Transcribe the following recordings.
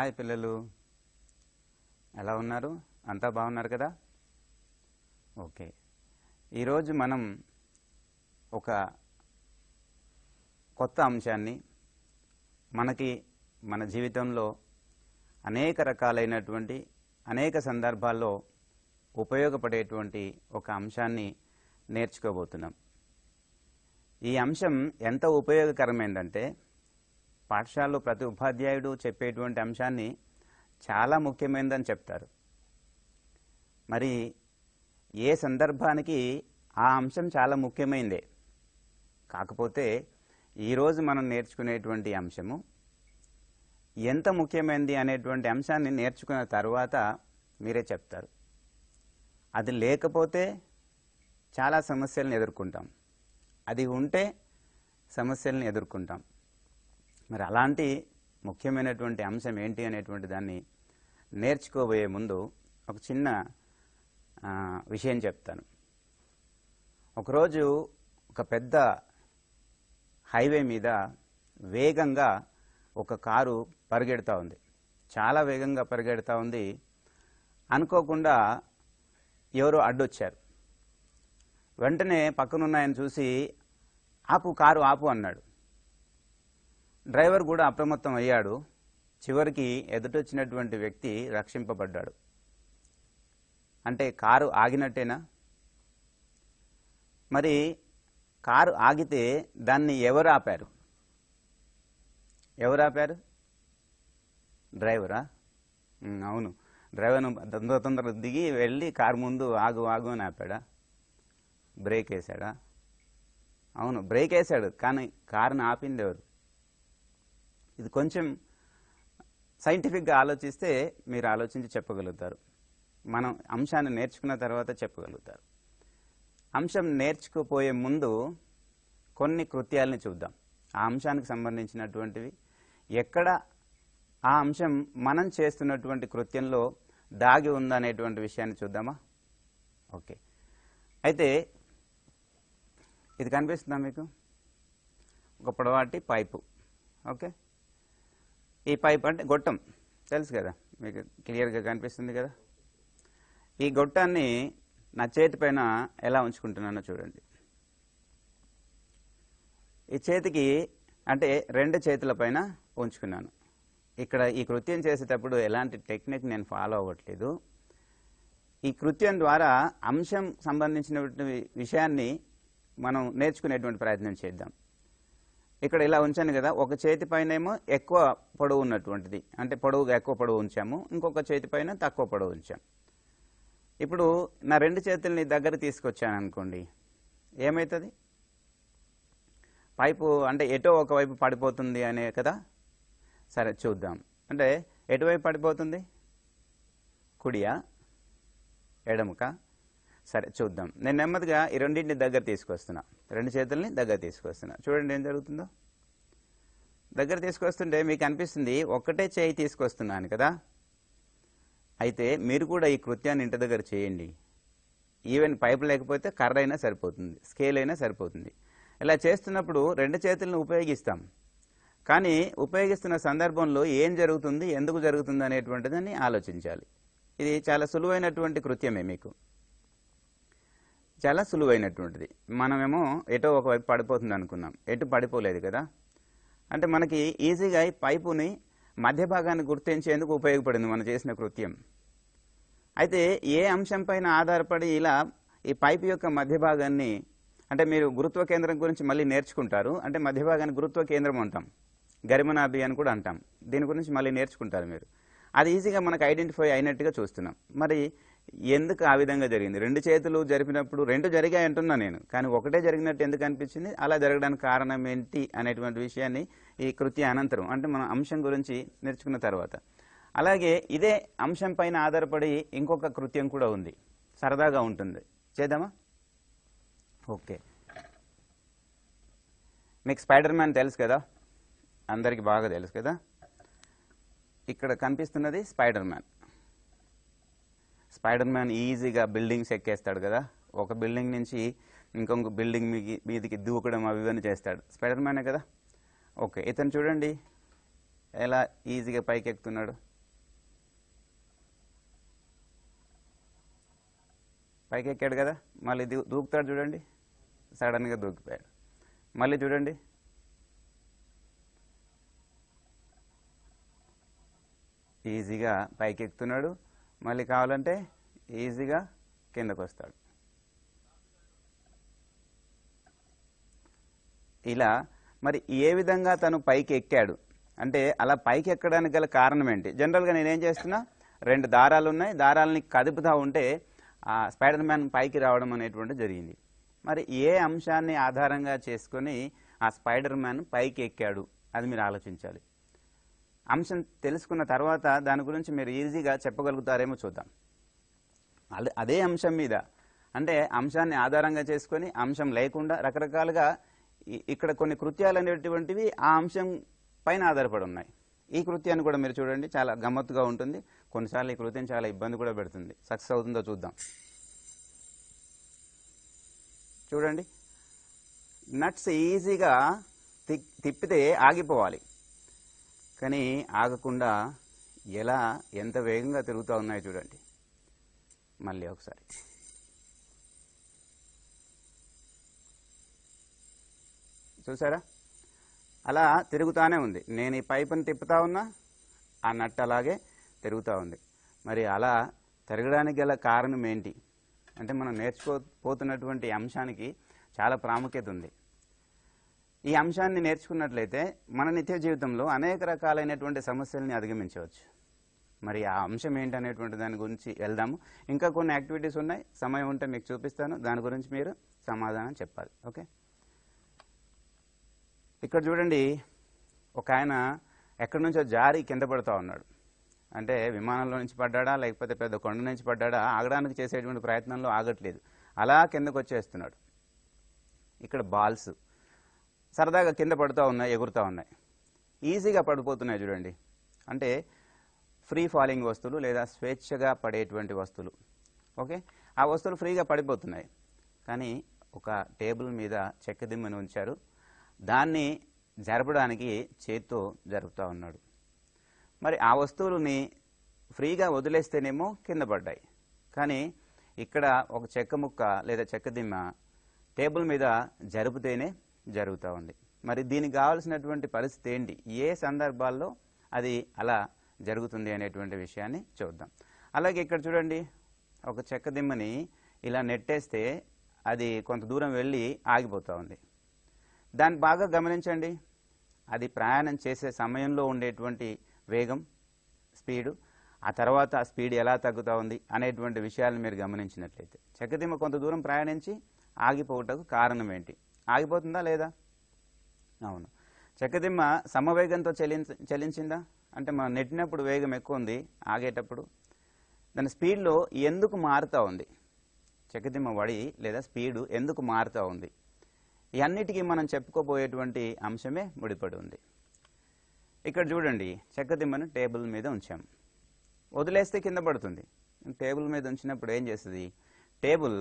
hi పిల్లలు ఎలా ఉన్నారు అంతా బాగున్నారు కదా ఓకే ఈరోజు మనం ఒక కొత్త అంశాన్ని మనకి మన జీవితంలో అనేక రకాలైనటువంటి అనేక సందర్భాల్లో ఉపయోగపడేటువంటి ఒక అంశాన్ని నేర్చుకోబోతున్నాం ఈ అంశం ఎంత ఉపయోగకరమైందంటే పాఠశాలలో ప్రతి ఉపాధ్యాయుడు చెప్పేటువంటి అంశాన్ని చాలా ముఖ్యమైనదని చెప్తారు మరి ఏ సందర్భానికి ఆ అంశం చాలా ముఖ్యమైందే కాకపోతే ఈరోజు మనం నేర్చుకునేటువంటి అంశము ఎంత ముఖ్యమైనది అనేటువంటి అంశాన్ని నేర్చుకున్న తర్వాత మీరే చెప్తారు అది లేకపోతే చాలా సమస్యలను ఎదుర్కొంటాం అది ఉంటే సమస్యలను ఎదుర్కొంటాం మరి అలాంటి ముఖ్యమైనటువంటి అంశం ఏంటి అనేటువంటి దాన్ని నేర్చుకోబోయే ముందు ఒక చిన్న విషయం చెప్తాను ఒకరోజు ఒక పెద్ద హైవే మీద వేగంగా ఒక కారు పరిగెడుతూ ఉంది చాలా వేగంగా పరిగెడుతూ ఉంది అనుకోకుండా ఎవరో అడ్డొచ్చారు వెంటనే పక్కనున్న ఆయన చూసి ఆపు కారు ఆపు అన్నాడు డ్రైవర్ కూడా అప్రమత్తం అయ్యాడు చివరికి ఎదుటొచ్చినటువంటి వ్యక్తి రక్షింపబడ్డాడు అంటే కారు ఆగినట్టేనా మరి కారు ఆగితే దాన్ని ఎవరు ఆపారు ఎవరు ఆపారు డ్రైవరా అవును డ్రైవర్ను తొందర తొందర దిగి వెళ్ళి కారు ముందు ఆగు ఆగు అని ఆపాడా బ్రేక్ వేశాడా అవును బ్రేక్ వేశాడు కానీ కారుని ఆపింది ఎవరు ఇది కొంచెం సైంటిఫిక్గా ఆలోచిస్తే మీరు ఆలోచించి చెప్పగలుగుతారు మనం అంశాన్ని నేర్చుకున్న తర్వాత చెప్పగలుగుతారు అంశం నేర్చుకుపోయే ముందు కొన్ని కృత్యాలని చూద్దాం ఆ అంశానికి సంబంధించినటువంటివి ఎక్కడ ఆ అంశం మనం చేస్తున్నటువంటి కృత్యంలో దాగి ఉందనేటువంటి విషయాన్ని చూద్దామా ఓకే అయితే ఇది కనిపిస్తుందా మీకు ఒక పొడవాటి పైపు ఓకే ఈ పైప్ అంటే గొట్టం తెలుసు కదా మీకు క్లియర్గా కనిపిస్తుంది కదా ఈ గొట్టాన్ని నా చేతి పైన ఎలా ఉంచుకుంటున్నానో చూడండి ఈ చేతికి అంటే రెండు చేతుల పైన ఉంచుకున్నాను ఇక్కడ ఈ కృత్యం చేసేటప్పుడు ఎలాంటి టెక్నిక్ నేను ఫాలో అవ్వట్లేదు ఈ కృత్యం ద్వారా అంశం సంబంధించిన విషయాన్ని మనం నేర్చుకునేటువంటి ప్రయత్నం చేద్దాం ఇక్కడ ఇలా ఉంచాను కదా ఒక చేతి పైనేమో ఎక్కువ పొడవు ఉన్నటువంటిది అంటే పొడవుగా ఎక్కువ పొడవు ఉంచాము ఇంకొక చేతి పైన తక్కువ పొడవు ఉంచాము ఇప్పుడు నా రెండు చేతుల్ని దగ్గర తీసుకొచ్చాను అనుకోండి ఏమవుతుంది పైపు అంటే ఎటో ఒకవైపు పడిపోతుంది అనే కదా సరే చూద్దాం అంటే ఎటువైపు పడిపోతుంది కుడియా ఎడముకా సరే చూద్దాం నేను నెమ్మదిగా ఈ రెండింటిని దగ్గర తీసుకొస్తున్నా రెండు చేతుల్ని దగ్గర తీసుకొస్తున్నా చూడండి ఏం జరుగుతుందో దగ్గర తీసుకొస్తుంటే మీకు అనిపిస్తుంది ఒక్కటే చేయి తీసుకొస్తున్నాను కదా అయితే మీరు కూడా ఈ కృత్యాన్ని ఇంటి దగ్గర చేయండి ఈవెన్ పైపు లేకపోతే కర్ర అయినా సరిపోతుంది స్కేల్ అయినా సరిపోతుంది ఇలా చేస్తున్నప్పుడు రెండు చేతులను ఉపయోగిస్తాం కానీ ఉపయోగిస్తున్న సందర్భంలో ఏం జరుగుతుంది ఎందుకు జరుగుతుంది అనేటువంటిదని ఆలోచించాలి ఇది చాలా సులువైనటువంటి కృత్యమే మీకు చాలా సులువైనటువంటిది మనమేమో ఎటో ఒకవైపు పడిపోతుంది అనుకున్నాం ఎటు పడిపోలేదు కదా అంటే మనకి ఈజీగా ఈ పైపుని మధ్య భాగాన్ని గుర్తించేందుకు ఉపయోగపడింది మనం చేసిన కృత్యం అయితే ఏ అంశంపైన ఆధారపడి ఇలా ఈ పైపు యొక్క మధ్య భాగాన్ని అంటే మీరు గురుత్వ కేంద్రం గురించి మళ్ళీ నేర్చుకుంటారు అంటే మధ్య భాగాన్ని గురుత్వ కేంద్రం అంటాం గరిమనాభి అని కూడా అంటాం దీని గురించి మళ్ళీ నేర్చుకుంటారు మీరు అది ఈజీగా మనకు ఐడెంటిఫై అయినట్టుగా చూస్తున్నాం మరి ఎందుకు ఆ విధంగా జరిగింది రెండు చేతులు జరిపినప్పుడు రెండు జరిగాయి అంటున్నా నేను కానీ ఒకటే జరిగినట్టు ఎందుకు అనిపించింది అలా జరగడానికి కారణం ఏంటి అనేటువంటి విషయాన్ని ఈ కృతి అనంతరం అంటే మనం అంశం గురించి నేర్చుకున్న తర్వాత అలాగే ఇదే అంశం పైన ఆధారపడి ఇంకొక కృత్యం కూడా ఉంది సరదాగా ఉంటుంది చేద్దామా ఓకే మీకు స్పైడర్ మ్యాన్ తెలుసు కదా అందరికీ బాగా తెలుసు కదా ఇక్కడ కనిపిస్తున్నది స్పైడర్ మ్యాన్ స్పైడర్ మ్యాన్ ఈజీగా బిల్డింగ్స్ ఎక్కేస్తాడు కదా ఒక బిల్డింగ్ నుంచి ఇంకొక బిల్డింగ్ మీకి మీదికి దూకడం అవి ఇవన్నీ చేస్తాడు స్పైడర్ మ్యానే కదా ఓకే ఇతను చూడండి ఎలా ఈజీగా పైకి ఎక్కుతున్నాడు పైకి ఎక్కాడు కదా మళ్ళీ దూకుతాడు చూడండి సడన్గా దూకిపోయాడు మళ్ళీ చూడండి ఈజీగా పైకి ఎక్కుతున్నాడు మళ్ళీ కావాలంటే ఈజీగా కిందకు వస్తాడు ఇలా మరి ఏ విధంగా తను పైకి ఎక్కాడు అంటే అలా పైకి ఎక్కడానికి గల కారణం ఏంటి జనరల్గా నేనేం చేస్తున్నా రెండు దారాలు ఉన్నాయి దారాలని కదుపుతా ఉంటే ఆ స్పైడర్ మ్యాన్ పైకి రావడం అనేటువంటి జరిగింది మరి ఏ అంశాన్ని ఆధారంగా చేసుకొని ఆ స్పైడర్ మ్యాన్ పైకి ఎక్కాడు అది మీరు ఆలోచించాలి అంశం తెలుసుకున్న తర్వాత దాని గురించి మీరు ఈజీగా చెప్పగలుగుతారేమో చూద్దాం అదే అంశం మీద అంటే అంశాన్ని ఆధారంగా చేసుకొని అంశం లేకుండా రకరకాలుగా ఇక్కడ కొన్ని కృత్యాలు అనేటువంటివి ఆ అంశం పైన ఆధారపడి ఉన్నాయి ఈ కృత్యాన్ని కూడా మీరు చూడండి చాలా గమ్మత్తుగా ఉంటుంది కొన్నిసార్లు ఈ కృత్యం చాలా ఇబ్బంది కూడా పెడుతుంది సక్సెస్ అవుతుందో చూద్దాం చూడండి నట్స్ ఈజీగా తిప్పితే ఆగిపోవాలి కానీ ఆగకుండా ఎలా ఎంత వేగంగా తిరుగుతూ ఉన్నాయో చూడండి మళ్ళీ ఒకసారి చూసారా అలా తిరుగుతానే ఉంది నేను ఈ పైపుని తిప్పుతా ఉన్నా ఆ నట్ అలాగే తిరుగుతూ ఉంది మరి అలా తిరగడానికి గల కారణం ఏంటి అంటే మనం నేర్చుకోపోతున్నటువంటి అంశానికి చాలా ప్రాముఖ్యత ఉంది ఈ అంశాన్ని నేర్చుకున్నట్లయితే మన నిత్య జీవితంలో అనేక రకాలైనటువంటి సమస్యల్ని అధిగమించవచ్చు మరి ఆ అంశం ఏంటనేటువంటి దాని గురించి వెళ్దాము ఇంకా కొన్ని యాక్టివిటీస్ ఉన్నాయి సమయం ఉంటే మీకు చూపిస్తాను దాని గురించి మీరు సమాధానం చెప్పాలి ఓకే ఇక్కడ చూడండి ఒక ఆయన ఎక్కడి నుంచో జారి కింద పడుతూ ఉన్నాడు అంటే విమానంలో నుంచి పడ్డాడా లేకపోతే పెద్ద కొండ నుంచి పడ్డాడా ఆగడానికి చేసేటువంటి ప్రయత్నంలో ఆగట్లేదు అలా కిందకు వచ్చేస్తున్నాడు ఇక్కడ బాల్స్ సరదాగా కింద పడుతూ ఉన్నాయి ఎగురుతూ ఉన్నాయి ఈజీగా పడిపోతున్నాయి చూడండి అంటే ఫ్రీ ఫాలింగ్ వస్తువులు లేదా స్వేచ్ఛగా పడేటువంటి వస్తువులు ఓకే ఆ వస్తువులు ఫ్రీగా పడిపోతున్నాయి కానీ ఒక టేబుల్ మీద చెక్క దిమ్మని ఉంచారు దాన్ని జరపడానికి చేత్తో జరుపుతూ ఉన్నాడు మరి ఆ వస్తువులని ఫ్రీగా వదిలేస్తేనేమో కింద పడ్డాయి కానీ ఇక్కడ ఒక చెక్క ముక్క లేదా చెక్క దిమ్మ టేబుల్ మీద జరుపుతేనే జరుగుతూ ఉంది మరి దీనికి కావాల్సినటువంటి పరిస్థితి ఏంటి ఏ సందర్భాల్లో అది అలా జరుగుతుంది అనేటువంటి విషయాన్ని చూద్దాం అలాగే ఇక్కడ చూడండి ఒక చెక్క దిమ్మని ఇలా నెట్టేస్తే అది కొంత దూరం వెళ్ళి ఆగిపోతూ ఉంది దాన్ని బాగా గమనించండి అది ప్రయాణం చేసే సమయంలో ఉండేటువంటి వేగం స్పీడు ఆ తర్వాత ఆ స్పీడ్ ఎలా తగ్గుతూ ఉంది అనేటువంటి విషయాలను మీరు గమనించినట్లయితే చెక్కదిమ్మ కొంత దూరం ప్రయాణించి ఆగిపోవటకు కారణం ఏంటి ఆగిపోతుందా లేదా అవును చెక్కదిమ్మ సమవేగంతో చలించ చలించిందా అంటే మనం నెట్టినప్పుడు వేగం ఎక్కువ ఉంది ఆగేటప్పుడు దాని స్పీడ్లో ఎందుకు మారుతూ ఉంది చెక్కదిమ్మ వడి లేదా స్పీడు ఎందుకు మారుతూ ఉంది ఇవన్నిటికీ మనం చెప్పుకోబోయేటువంటి అంశమే ముడిపడి ఉంది ఇక్కడ చూడండి చెక్కదిమ్మను టేబుల్ మీద ఉంచాం వదిలేస్తే కింద పడుతుంది టేబుల్ మీద ఉంచినప్పుడు ఏం చేస్తుంది టేబుల్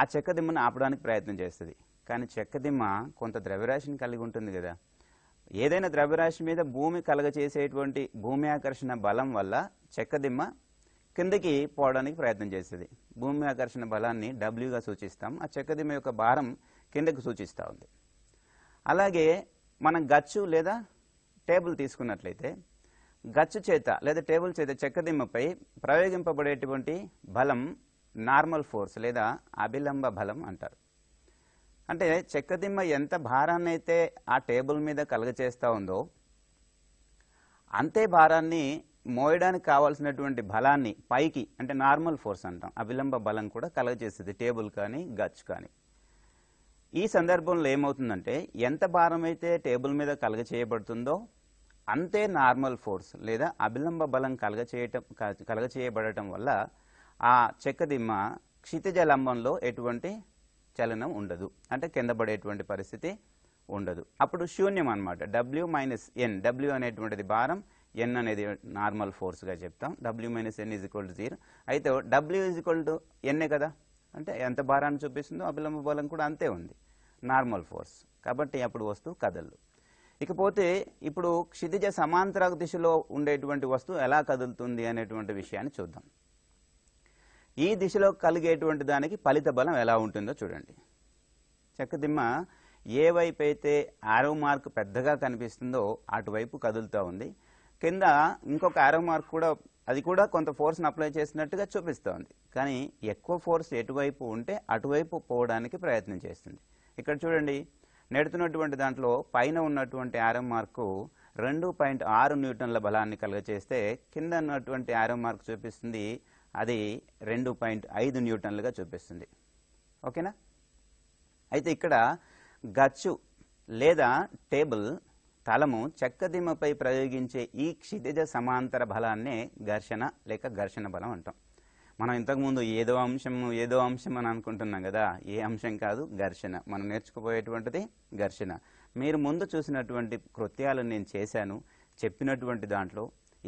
ఆ చెక్కదిమ్మను ఆపడానికి ప్రయత్నం చేస్తుంది కానీ చెక్కదిమ్మ కొంత ద్రవ్యరాశిని కలిగి ఉంటుంది కదా ఏదైనా ద్రవ్యరాశి మీద భూమి కలగచేసేటువంటి భూమి ఆకర్షణ బలం వల్ల చెక్కదిమ్మ కిందకి పోవడానికి ప్రయత్నం చేస్తుంది భూమి ఆకర్షణ బలాన్ని డబ్ల్యూగా సూచిస్తాం ఆ చెక్కదిమ్మ యొక్క భారం కిందకు సూచిస్తూ ఉంది అలాగే మనం గచ్చు లేదా టేబుల్ తీసుకున్నట్లయితే గచ్చు చేత లేదా టేబుల్ చేత చెక్కదిమ్మపై ప్రయోగింపబడేటువంటి బలం నార్మల్ ఫోర్స్ లేదా అభిలంబ బలం అంటారు అంటే చెక్కదిమ్మ ఎంత భారాన్ని అయితే ఆ టేబుల్ మీద కలగచేస్తూ ఉందో అంతే భారాన్ని మోయడానికి కావాల్సినటువంటి బలాన్ని పైకి అంటే నార్మల్ ఫోర్స్ అంటాం అవిలంబ బలం కూడా కలగజేస్తుంది టేబుల్ కానీ గచ్చు కానీ ఈ సందర్భంలో ఏమవుతుందంటే ఎంత భారం అయితే టేబుల్ మీద కలగ చేయబడుతుందో అంతే నార్మల్ ఫోర్స్ లేదా అవిలంబ బలం కలగ చేయటం కలగ చేయబడటం వల్ల ఆ చెక్కదిమ్మ క్షితిజలంబంలో ఎటువంటి చలనం ఉండదు అంటే కింద పడేటువంటి పరిస్థితి ఉండదు అప్పుడు శూన్యం అనమాట డబ్ల్యూ మైనస్ ఎన్ డబ్ల్యూ అనేటువంటిది భారం ఎన్ అనేది నార్మల్ ఫోర్స్గా చెప్తాం W minus N is equal to zero అయితే W is equal to N A కదా అంటే ఎంత భారాన్ని చూపిస్తుందో అభిలంబ బలం కూడా అంతే ఉంది నార్మల్ ఫోర్స్ కాబట్టి అప్పుడు వస్తువు కదలదు ఇకపోతే ఇప్పుడు క్షితిజ సమాంతర దిశలో ఉండేటువంటి వస్తువు ఎలా కదులుతుంది అనేటువంటి విషయాన్ని చూద్దాం ఈ దిశలో కలిగేటువంటి దానికి ఫలిత బలం ఎలా ఉంటుందో చూడండి చెక్కదిమ్మ ఏ వైపు అయితే ఆరో మార్క్ పెద్దగా కనిపిస్తుందో అటువైపు కదులుతూ ఉంది కింద ఇంకొక ఆరో మార్క్ కూడా అది కూడా కొంత ఫోర్స్ని అప్లై చేసినట్టుగా చూపిస్తోంది కానీ ఎక్కువ ఫోర్స్ ఎటువైపు ఉంటే అటువైపు పోవడానికి ప్రయత్నం చేస్తుంది ఇక్కడ చూడండి నెడుతున్నటువంటి దాంట్లో పైన ఉన్నటువంటి ఆరో మార్కు రెండు పాయింట్ ఆరు న్యూటన్ల బలాన్ని కలుగచేస్తే కింద ఉన్నటువంటి ఆరో మార్క్ చూపిస్తుంది అది రెండు పాయింట్ ఐదు న్యూటన్లుగా చూపిస్తుంది ఓకేనా అయితే ఇక్కడ గచ్చు లేదా టేబుల్ తలము చెక్కదిమ్మపై ప్రయోగించే ఈ క్షితిజ సమాంతర బలాన్నే ఘర్షణ లేక ఘర్షణ బలం అంటాం మనం ఇంతకుముందు ఏదో అంశం ఏదో అంశం అని అనుకుంటున్నాం కదా ఏ అంశం కాదు ఘర్షణ మనం నేర్చుకుపోయేటువంటిది ఘర్షణ మీరు ముందు చూసినటువంటి కృత్యాలను నేను చేశాను చెప్పినటువంటి దాంట్లో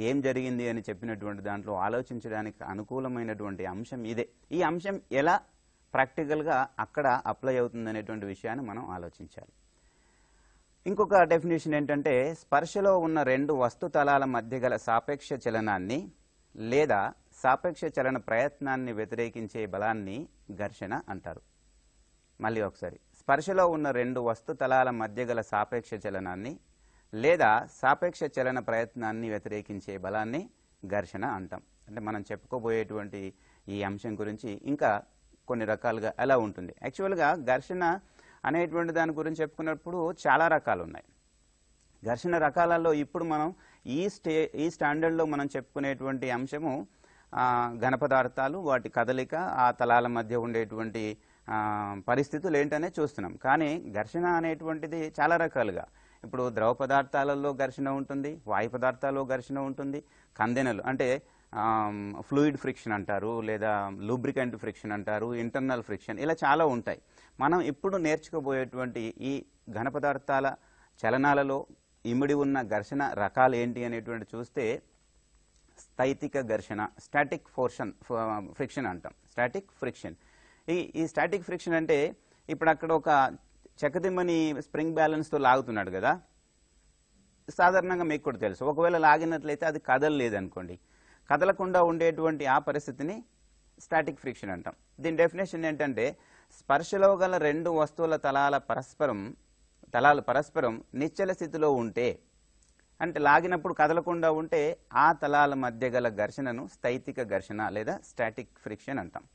ఏం జరిగింది అని చెప్పినటువంటి దాంట్లో ఆలోచించడానికి అనుకూలమైనటువంటి అంశం ఇదే ఈ అంశం ఎలా ప్రాక్టికల్గా అక్కడ అప్లై అవుతుంది అనేటువంటి విషయాన్ని మనం ఆలోచించాలి ఇంకొక డెఫినేషన్ ఏంటంటే స్పర్శలో ఉన్న రెండు వస్తుతలాల మధ్య గల సాపేక్ష చలనాన్ని లేదా సాపేక్ష చలన ప్రయత్నాన్ని వ్యతిరేకించే బలాన్ని ఘర్షణ అంటారు మళ్ళీ ఒకసారి స్పర్శలో ఉన్న రెండు వస్తుతలాల మధ్య గల సాపేక్ష చలనాన్ని లేదా సాపేక్ష చలన ప్రయత్నాన్ని వ్యతిరేకించే బలాన్ని ఘర్షణ అంటాం అంటే మనం చెప్పుకోబోయేటువంటి ఈ అంశం గురించి ఇంకా కొన్ని రకాలుగా ఎలా ఉంటుంది యాక్చువల్గా ఘర్షణ అనేటువంటి దాని గురించి చెప్పుకున్నప్పుడు చాలా రకాలు ఉన్నాయి ఘర్షణ రకాలలో ఇప్పుడు మనం ఈ స్టే ఈ స్టాండర్డ్లో మనం చెప్పుకునేటువంటి అంశము ఘన పదార్థాలు వాటి కదలిక ఆ తలాల మధ్య ఉండేటువంటి పరిస్థితులు ఏంటనే చూస్తున్నాం కానీ ఘర్షణ అనేటువంటిది చాలా రకాలుగా ఇప్పుడు ద్రవ పదార్థాలలో ఘర్షణ ఉంటుంది వాయు పదార్థాలలో ఘర్షణ ఉంటుంది కందెనలు అంటే ఫ్లూయిడ్ ఫ్రిక్షన్ అంటారు లేదా లూబ్రికెంట్ ఫ్రిక్షన్ అంటారు ఇంటర్నల్ ఫ్రిక్షన్ ఇలా చాలా ఉంటాయి మనం ఇప్పుడు నేర్చుకోబోయేటువంటి ఈ ఘన పదార్థాల చలనాలలో ఇమిడి ఉన్న ఘర్షణ రకాలు ఏంటి అనేటువంటి చూస్తే స్థైతిక ఘర్షణ స్టాటిక్ ఫోర్షన్ ఫ్రిక్షన్ అంటాం స్టాటిక్ ఫ్రిక్షన్ ఈ ఈ స్టాటిక్ ఫ్రిక్షన్ అంటే ఇప్పుడు అక్కడ ఒక చెక్కదిమ్మని స్ప్రింగ్ బ్యాలెన్స్తో లాగుతున్నాడు కదా సాధారణంగా మీకు కూడా తెలుసు ఒకవేళ లాగినట్లయితే అది కదలలేదు అనుకోండి కదలకుండా ఉండేటువంటి ఆ పరిస్థితిని స్టాటిక్ ఫ్రిక్షన్ అంటాం దీని డెఫినేషన్ ఏంటంటే స్పర్శలో గల రెండు వస్తువుల తలాల పరస్పరం తలాలు పరస్పరం నిశ్చల స్థితిలో ఉంటే అంటే లాగినప్పుడు కదలకుండా ఉంటే ఆ తలాల మధ్య గల ఘర్షణను స్థైతిక ఘర్షణ లేదా స్టాటిక్ ఫ్రిక్షన్ అంటాం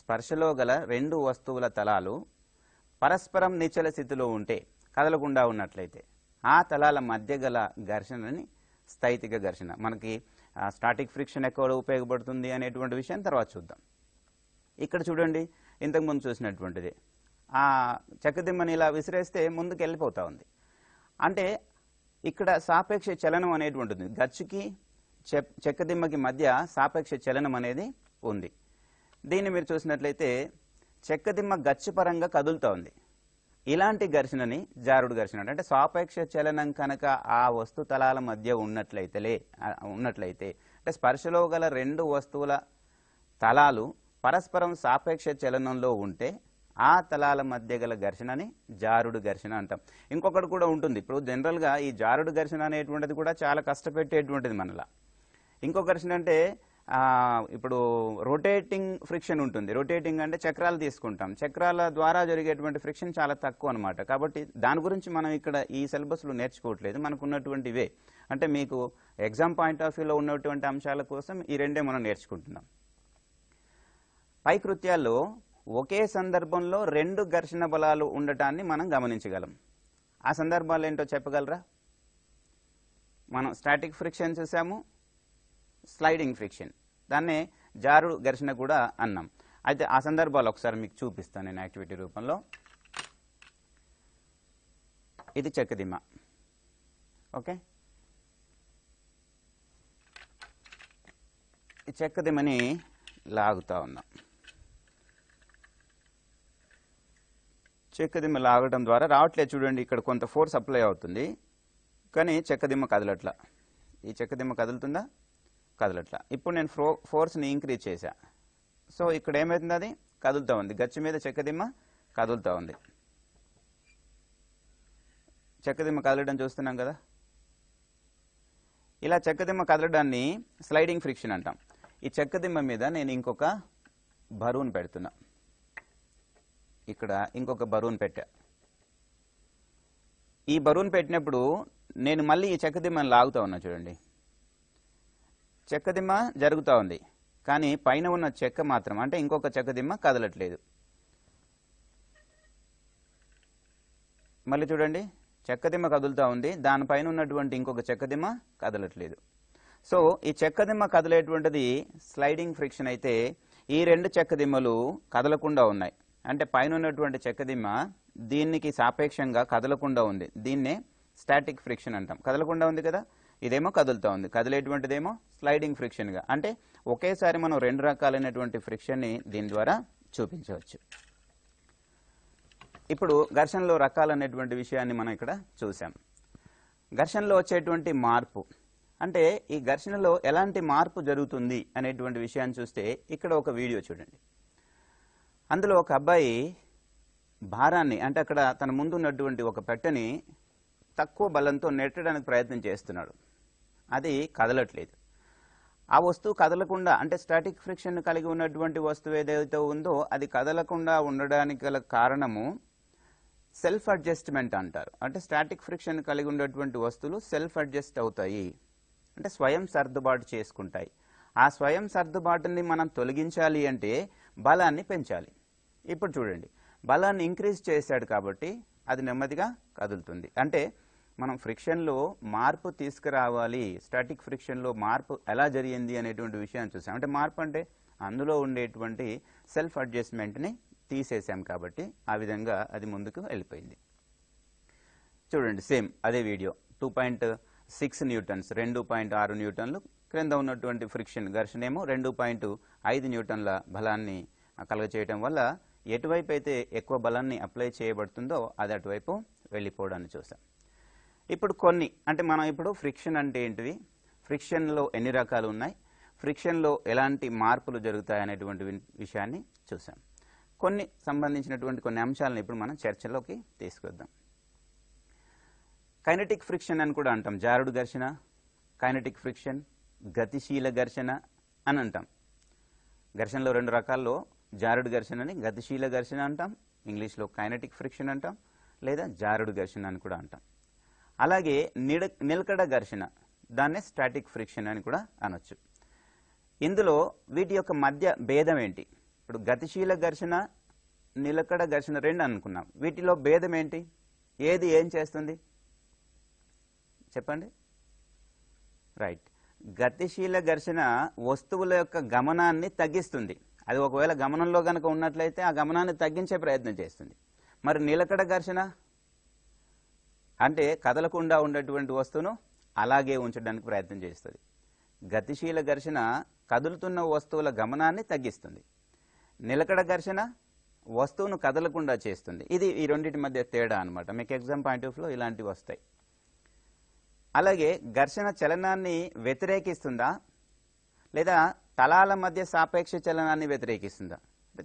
స్పర్శలో గల రెండు వస్తువుల తలాలు పరస్పరం నిచ్చల స్థితిలో ఉంటే కదలకుండా ఉన్నట్లయితే ఆ తలాల మధ్య గల ఘర్షణని స్థైతిక ఘర్షణ మనకి స్టాటిక్ ఫ్రిక్షన్ ఎక్కడ ఉపయోగపడుతుంది అనేటువంటి విషయం తర్వాత చూద్దాం ఇక్కడ చూడండి ఇంతకుముందు చూసినటువంటిది ఆ చక్కదిమ్మని ఇలా విసిరేస్తే ముందుకు వెళ్ళిపోతూ ఉంది అంటే ఇక్కడ సాపేక్ష చలనం అనేటువంటిది గచ్చుకి చెక్కదిమ్మకి మధ్య సాపేక్ష చలనం అనేది ఉంది దీన్ని మీరు చూసినట్లయితే చెక్కదిమ్మ గచ్చిపరంగా కదులుతూ ఉంది ఇలాంటి ఘర్షణని జారుడు ఘర్షణ అంటే సాపేక్ష చలనం కనుక ఆ వస్తు తలాల మధ్య ఉన్నట్లయితేలే ఉన్నట్లయితే అంటే స్పర్శలో గల రెండు వస్తువుల తలాలు పరస్పరం సాపేక్ష చలనంలో ఉంటే ఆ తలాల మధ్య గల ఘర్షణని జారుడు ఘర్షణ అంటాం ఇంకొకటి కూడా ఉంటుంది ఇప్పుడు జనరల్గా ఈ జారుడు ఘర్షణ అనేటువంటిది కూడా చాలా కష్టపెట్టేటువంటిది మనలా ఇంకో ఘర్షణ అంటే ఇప్పుడు రొటేటింగ్ ఫ్రిక్షన్ ఉంటుంది రొటేటింగ్ అంటే చక్రాలు తీసుకుంటాం చక్రాల ద్వారా జరిగేటువంటి ఫ్రిక్షన్ చాలా తక్కువ అనమాట కాబట్టి దాని గురించి మనం ఇక్కడ ఈ సిలబస్లో నేర్చుకోవట్లేదు మనకు ఉన్నటువంటివే అంటే మీకు ఎగ్జామ్ పాయింట్ ఆఫ్ వ్యూలో ఉన్నటువంటి అంశాల కోసం ఈ రెండే మనం నేర్చుకుంటున్నాం పై కృత్యాల్లో ఒకే సందర్భంలో రెండు ఘర్షణ బలాలు ఉండటాన్ని మనం గమనించగలం ఆ సందర్భాలు ఏంటో చెప్పగలరా మనం స్టాటిక్ ఫ్రిక్షన్ చూసాము స్లైడింగ్ ఫ్రిక్షన్ దాన్నే జారుడు ఘర్షణ కూడా అన్నాం అయితే ఆ సందర్భాలు ఒకసారి మీకు చూపిస్తాను నేను యాక్టివిటీ రూపంలో ఇది చెక్కదిమ్మ ఓకే ఈ చెక్కదిమ్మని లాగుతా ఉన్నాం చెక్కదిమ్మ లాగడం ద్వారా రావట్లేదు చూడండి ఇక్కడ కొంత ఫోర్స్ అప్లై అవుతుంది కానీ చెక్కదిమ్మ కదలట్లా ఈ చెక్కదిమ్మ కదులుతుందా కదలట్ల ఇప్పుడు నేను ఫ్రో ఫోర్స్ని ఇంక్రీజ్ చేశా సో ఇక్కడ ఏమవుతుంది అది కదులుతూ ఉంది గచ్చి మీద చెక్కదిమ్మ కదులుతూ ఉంది చెక్కదిమ్మ కదలడం చూస్తున్నాం కదా ఇలా చెక్కదిమ్మ కదలడాన్ని స్లైడింగ్ ఫ్రిక్షన్ అంటాం ఈ చెక్కదిమ్మ మీద నేను ఇంకొక బరువును పెడుతున్నా ఇక్కడ ఇంకొక బరువును పెట్టా ఈ బరువును పెట్టినప్పుడు నేను మళ్ళీ ఈ చెక్కదిమ్మను లాగుతూ ఉన్నా చూడండి చెక్కదిమ్మ జరుగుతూ ఉంది కానీ పైన ఉన్న చెక్క మాత్రం అంటే ఇంకొక చెక్కదిమ్మ కదలట్లేదు మళ్ళీ చూడండి చెక్కదిమ్మ కదులుతూ ఉంది దానిపైన ఉన్నటువంటి ఇంకొక చెక్కదిమ్మ కదలట్లేదు సో ఈ చెక్కదిమ్మ కదిలేటువంటిది స్లైడింగ్ ఫ్రిక్షన్ అయితే ఈ రెండు చెక్కదిమ్మలు కదలకుండా ఉన్నాయి అంటే పైన ఉన్నటువంటి చెక్కదిమ్మ దీనికి సాపేక్షంగా కదలకుండా ఉంది దీన్నే స్టాటిక్ ఫ్రిక్షన్ అంటాం కదలకుండా ఉంది కదా ఇదేమో కదులుతూ ఉంది కదిలేటువంటిదేమో స్లైడింగ్ ఫ్రిక్షన్గా అంటే ఒకేసారి మనం రెండు రకాలైనటువంటి ఫ్రిక్షన్ని దీని ద్వారా చూపించవచ్చు ఇప్పుడు ఘర్షణలో రకాలనేటువంటి విషయాన్ని మనం ఇక్కడ చూసాం ఘర్షణలో వచ్చేటువంటి మార్పు అంటే ఈ ఘర్షణలో ఎలాంటి మార్పు జరుగుతుంది అనేటువంటి విషయాన్ని చూస్తే ఇక్కడ ఒక వీడియో చూడండి అందులో ఒక అబ్బాయి భారాన్ని అంటే అక్కడ తన ముందు ఉన్నటువంటి ఒక పెట్టెని తక్కువ బలంతో నెట్టడానికి ప్రయత్నం చేస్తున్నాడు అది కదలట్లేదు ఆ వస్తువు కదలకుండా అంటే స్టాటిక్ ఫ్రిక్షన్ కలిగి ఉన్నటువంటి వస్తువు ఏదైతే ఉందో అది కదలకుండా ఉండడానికి గల కారణము సెల్ఫ్ అడ్జస్ట్మెంట్ అంటారు అంటే స్టాటిక్ ఫ్రిక్షన్ కలిగి ఉన్నటువంటి వస్తువులు సెల్ఫ్ అడ్జస్ట్ అవుతాయి అంటే స్వయం సర్దుబాటు చేసుకుంటాయి ఆ స్వయం సర్దుబాటుని మనం తొలగించాలి అంటే బలాన్ని పెంచాలి ఇప్పుడు చూడండి బలాన్ని ఇంక్రీజ్ చేశాడు కాబట్టి అది నెమ్మదిగా కదులుతుంది అంటే మనం ఫ్రిక్షన్లో మార్పు తీసుకురావాలి స్టాటిక్ ఫ్రిక్షన్లో మార్పు ఎలా జరిగింది అనేటువంటి విషయాన్ని చూసాం అంటే మార్పు అంటే అందులో ఉండేటువంటి సెల్ఫ్ అడ్జస్ట్మెంట్ని తీసేసాం కాబట్టి ఆ విధంగా అది ముందుకు వెళ్ళిపోయింది చూడండి సేమ్ అదే video two point six newtons రెండు పాయింట్ ఆరు న్యూటన్లు క్రింద ఉన్నటువంటి ఫ్రిక్షన్ ఘర్షణ ఏమో రెండు పాయింట్ ఐదు న్యూటన్ల బలాన్ని కలగచేయటం వల్ల ఎటువైపు అయితే ఎక్కువ బలాన్ని అప్లై చేయబడుతుందో అది అటువైపు వెళ్ళిపోవడాన్ని చూసాం ఇప్పుడు కొన్ని అంటే మనం ఇప్పుడు ఫ్రిక్షన్ అంటే ఏంటిది ఫ్రిక్షన్లో ఎన్ని రకాలు ఉన్నాయి ఫ్రిక్షన్లో ఎలాంటి మార్పులు జరుగుతాయనేటువంటి విషయాన్ని చూసాం కొన్ని సంబంధించినటువంటి కొన్ని అంశాలను ఇప్పుడు మనం చర్చలోకి తీసుకొద్దాం కైనటిక్ ఫ్రిక్షన్ అని కూడా అంటాం జారుడు ఘర్షణ కైనటిక్ ఫ్రిక్షన్ గతిశీల ఘర్షణ అని అంటాం ఘర్షణలో రెండు రకాల్లో జారుడు ఘర్షణని గతిశీల ఘర్షణ అంటాం ఇంగ్లీష్లో కైనటిక్ ఫ్రిక్షన్ అంటాం లేదా జారుడు ఘర్షణ అని కూడా అంటాం అలాగే నిడ నిలకడ ఘర్షణ దాన్నే స్టాటిక్ ఫ్రిక్షన్ అని కూడా అనొచ్చు ఇందులో వీటి యొక్క మధ్య భేదం ఏంటి ఇప్పుడు గతిశీల ఘర్షణ నిలకడ ఘర్షణ రెండు అనుకున్నాం వీటిలో భేదం ఏంటి ఏది ఏం చేస్తుంది చెప్పండి రైట్ గతిశీల ఘర్షణ వస్తువుల యొక్క గమనాన్ని తగ్గిస్తుంది అది ఒకవేళ గమనంలో కనుక ఉన్నట్లయితే ఆ గమనాన్ని తగ్గించే ప్రయత్నం చేస్తుంది మరి నిలకడ ఘర్షణ అంటే కదలకుండా ఉండేటువంటి వస్తువును అలాగే ఉంచడానికి ప్రయత్నం చేస్తుంది గతిశీల ఘర్షణ కదులుతున్న వస్తువుల గమనాన్ని తగ్గిస్తుంది నిలకడ ఘర్షణ వస్తువును కదలకుండా చేస్తుంది ఇది ఈ రెండింటి మధ్య తేడా అనమాట మీకు ఎగ్జామ్ పాయింట్ ఆఫ్లో ఇలాంటివి వస్తాయి అలాగే ఘర్షణ చలనాన్ని వ్యతిరేకిస్తుందా లేదా తలాల మధ్య సాపేక్ష చలనాన్ని వ్యతిరేకిస్తుందా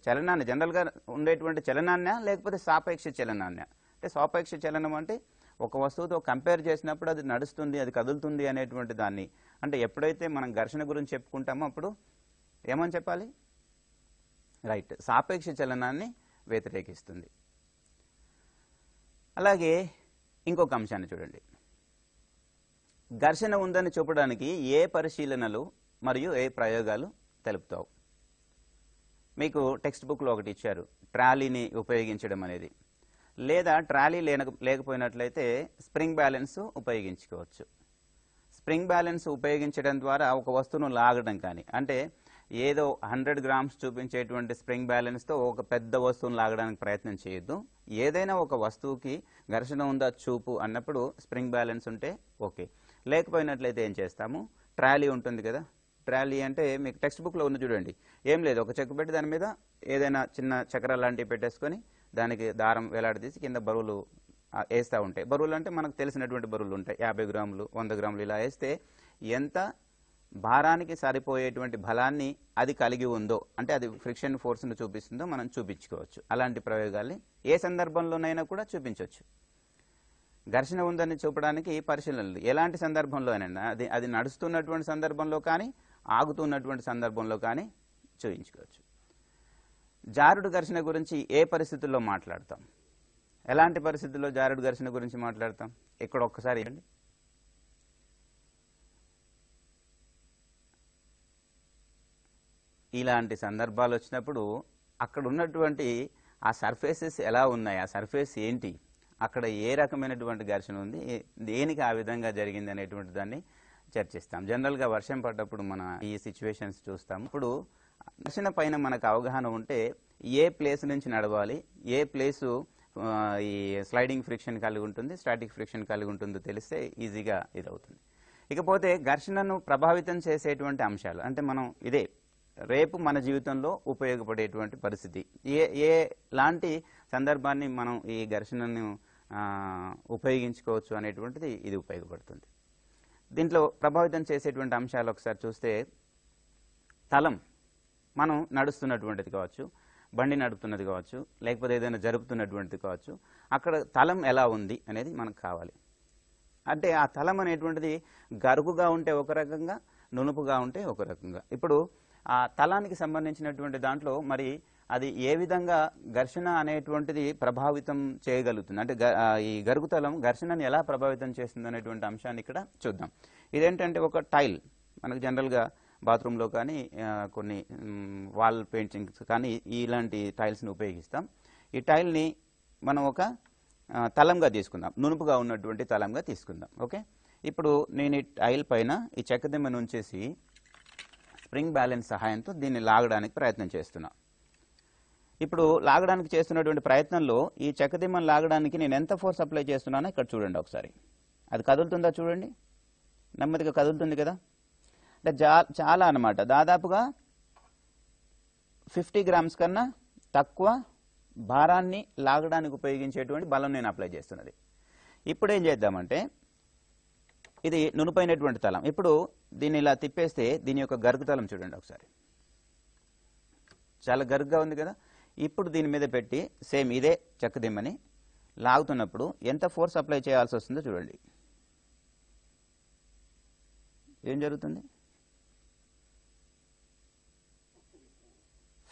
చలనాన్ని జనరల్గా ఉండేటువంటి చలనాన్నా లేకపోతే సాపేక్ష చలనాన్నా అంటే సాపేక్ష చలనం అంటే ఒక వస్తువుతో కంపేర్ చేసినప్పుడు అది నడుస్తుంది అది కదులుతుంది అనేటువంటి దాన్ని అంటే ఎప్పుడైతే మనం ఘర్షణ గురించి చెప్పుకుంటామో అప్పుడు ఏమని చెప్పాలి రైట్ సాపేక్ష చలనాన్ని వ్యతిరేకిస్తుంది అలాగే ఇంకొక అంశాన్ని చూడండి ఘర్షణ ఉందని చూపడానికి ఏ పరిశీలనలు మరియు ఏ ప్రయోగాలు తెలుపుతావు మీకు టెక్స్ట్ బుక్లో ఒకటి ఇచ్చారు ట్రాలీని ఉపయోగించడం అనేది లేదా ట్రాలీ లేన లేకపోయినట్లయితే స్ప్రింగ్ బ్యాలెన్స్ ఉపయోగించుకోవచ్చు స్ప్రింగ్ బ్యాలెన్స్ ఉపయోగించడం ద్వారా ఒక వస్తువును లాగడం కానీ అంటే ఏదో హండ్రెడ్ గ్రామ్స్ చూపించేటువంటి స్ప్రింగ్ బ్యాలెన్స్తో ఒక పెద్ద వస్తువును లాగడానికి ప్రయత్నం చేయొద్దు ఏదైనా ఒక వస్తువుకి ఘర్షణ ఉందా చూపు అన్నప్పుడు స్ప్రింగ్ బ్యాలెన్స్ ఉంటే ఓకే లేకపోయినట్లయితే ఏం చేస్తాము ట్రాలీ ఉంటుంది కదా ట్రాలీ అంటే మీకు టెక్స్ట్ బుక్లో ఉంది చూడండి ఏం లేదు ఒక చెక్ పెట్టి దాని మీద ఏదైనా చిన్న చక్రాలు లాంటివి పెట్టేసుకొని దానికి దారం వేలాడదీసి కింద బరువులు వేస్తూ ఉంటాయి బరువులు అంటే మనకు తెలిసినటువంటి బరువులు ఉంటాయి యాభై గ్రాములు వంద గ్రాములు ఇలా వేస్తే ఎంత భారానికి సరిపోయేటువంటి బలాన్ని అది కలిగి ఉందో అంటే అది ఫ్రిక్షన్ ఫోర్స్ను చూపిస్తుందో మనం చూపించుకోవచ్చు అలాంటి ప్రయోగాల్ని ఏ సందర్భంలోనైనా కూడా చూపించవచ్చు ఘర్షణ ఉందని చూపడానికి పరిశీలనలు ఎలాంటి సందర్భంలో అది అది నడుస్తున్నటువంటి సందర్భంలో కానీ ఆగుతున్నటువంటి సందర్భంలో కానీ చూపించుకోవచ్చు జారుడు ఘర్షణ గురించి ఏ పరిస్థితుల్లో మాట్లాడతాం ఎలాంటి పరిస్థితుల్లో జారుడు ఘర్షణ గురించి మాట్లాడతాం ఇక్కడ ఒక్కసారి ఇవ్వండి ఇలాంటి సందర్భాలు వచ్చినప్పుడు అక్కడ ఉన్నటువంటి ఆ సర్ఫేసెస్ ఎలా ఉన్నాయి ఆ సర్ఫేస్ ఏంటి అక్కడ ఏ రకమైనటువంటి ఘర్షణ ఉంది దేనికి ఆ విధంగా జరిగింది అనేటువంటి దాన్ని చర్చిస్తాం జనరల్గా వర్షం పడ్డప్పుడు మన ఈ సిచ్యువేషన్స్ చూస్తాం ఇప్పుడు దశన పైన మనకు అవగాహన ఉంటే ఏ ప్లేస్ నుంచి నడవాలి ఏ ప్లేసు ఈ స్లైడింగ్ ఫ్రిక్షన్ కలిగి ఉంటుంది స్టాటిక్ ఫ్రిక్షన్ కలిగి ఉంటుందో తెలిస్తే ఈజీగా ఇది అవుతుంది ఇకపోతే ఘర్షణను ప్రభావితం చేసేటువంటి అంశాలు అంటే మనం ఇదే రేపు మన జీవితంలో ఉపయోగపడేటువంటి పరిస్థితి ఏ ఏ లాంటి సందర్భాన్ని మనం ఈ ఘర్షణను ఉపయోగించుకోవచ్చు అనేటువంటిది ఇది ఉపయోగపడుతుంది దీంట్లో ప్రభావితం చేసేటువంటి అంశాలు ఒకసారి చూస్తే తలం మనం నడుస్తున్నటువంటిది కావచ్చు బండి నడుపుతున్నది కావచ్చు లేకపోతే ఏదైనా జరుపుతున్నటువంటిది కావచ్చు అక్కడ తలం ఎలా ఉంది అనేది మనకు కావాలి అంటే ఆ తలం అనేటువంటిది గరుకుగా ఉంటే ఒక రకంగా నునుపుగా ఉంటే ఒక రకంగా ఇప్పుడు ఆ తలానికి సంబంధించినటువంటి దాంట్లో మరి అది ఏ విధంగా ఘర్షణ అనేటువంటిది ప్రభావితం చేయగలుగుతుంది అంటే ఈ గరుగుతలం ఘర్షణని ఎలా ప్రభావితం చేస్తుంది అనేటువంటి అంశాన్ని ఇక్కడ చూద్దాం ఇదేంటంటే ఒక టైల్ మనకు జనరల్గా బాత్రూంలో కానీ కొన్ని వాల్ పెయింటింగ్స్ కానీ ఇలాంటి టైల్స్ని ఉపయోగిస్తాం ఈ టైల్ని మనం ఒక తలంగా తీసుకుందాం నునుపుగా ఉన్నటువంటి తలంగా తీసుకుందాం ఓకే ఇప్పుడు నేను ఈ టైల్ పైన ఈ చెక్కదిమ్మ నుంచేసి స్ప్రింగ్ బ్యాలెన్స్ సహాయంతో దీన్ని లాగడానికి ప్రయత్నం చేస్తున్నా ఇప్పుడు లాగడానికి చేస్తున్నటువంటి ప్రయత్నంలో ఈ దిమ్మను లాగడానికి నేను ఎంత ఫోర్స్ అప్లై చేస్తున్నానో ఇక్కడ చూడండి ఒకసారి అది కదులుతుందా చూడండి నెమ్మదిగా కదులుతుంది కదా అంటే చాలా అనమాట దాదాపుగా ఫిఫ్టీ గ్రామ్స్ కన్నా తక్కువ భారాన్ని లాగడానికి ఉపయోగించేటువంటి బలం నేను అప్లై చేస్తున్నది ఇప్పుడు ఏం చేద్దామంటే ఇది నునుపైనటువంటి తలం ఇప్పుడు దీన్ని ఇలా తిప్పేస్తే దీని యొక్క తలం చూడండి ఒకసారి చాలా గరుగ్గా ఉంది కదా ఇప్పుడు దీని మీద పెట్టి సేమ్ ఇదే చెక్కదిమ్మని లాగుతున్నప్పుడు ఎంత ఫోర్స్ అప్లై చేయాల్సి వస్తుందో చూడండి ఏం జరుగుతుంది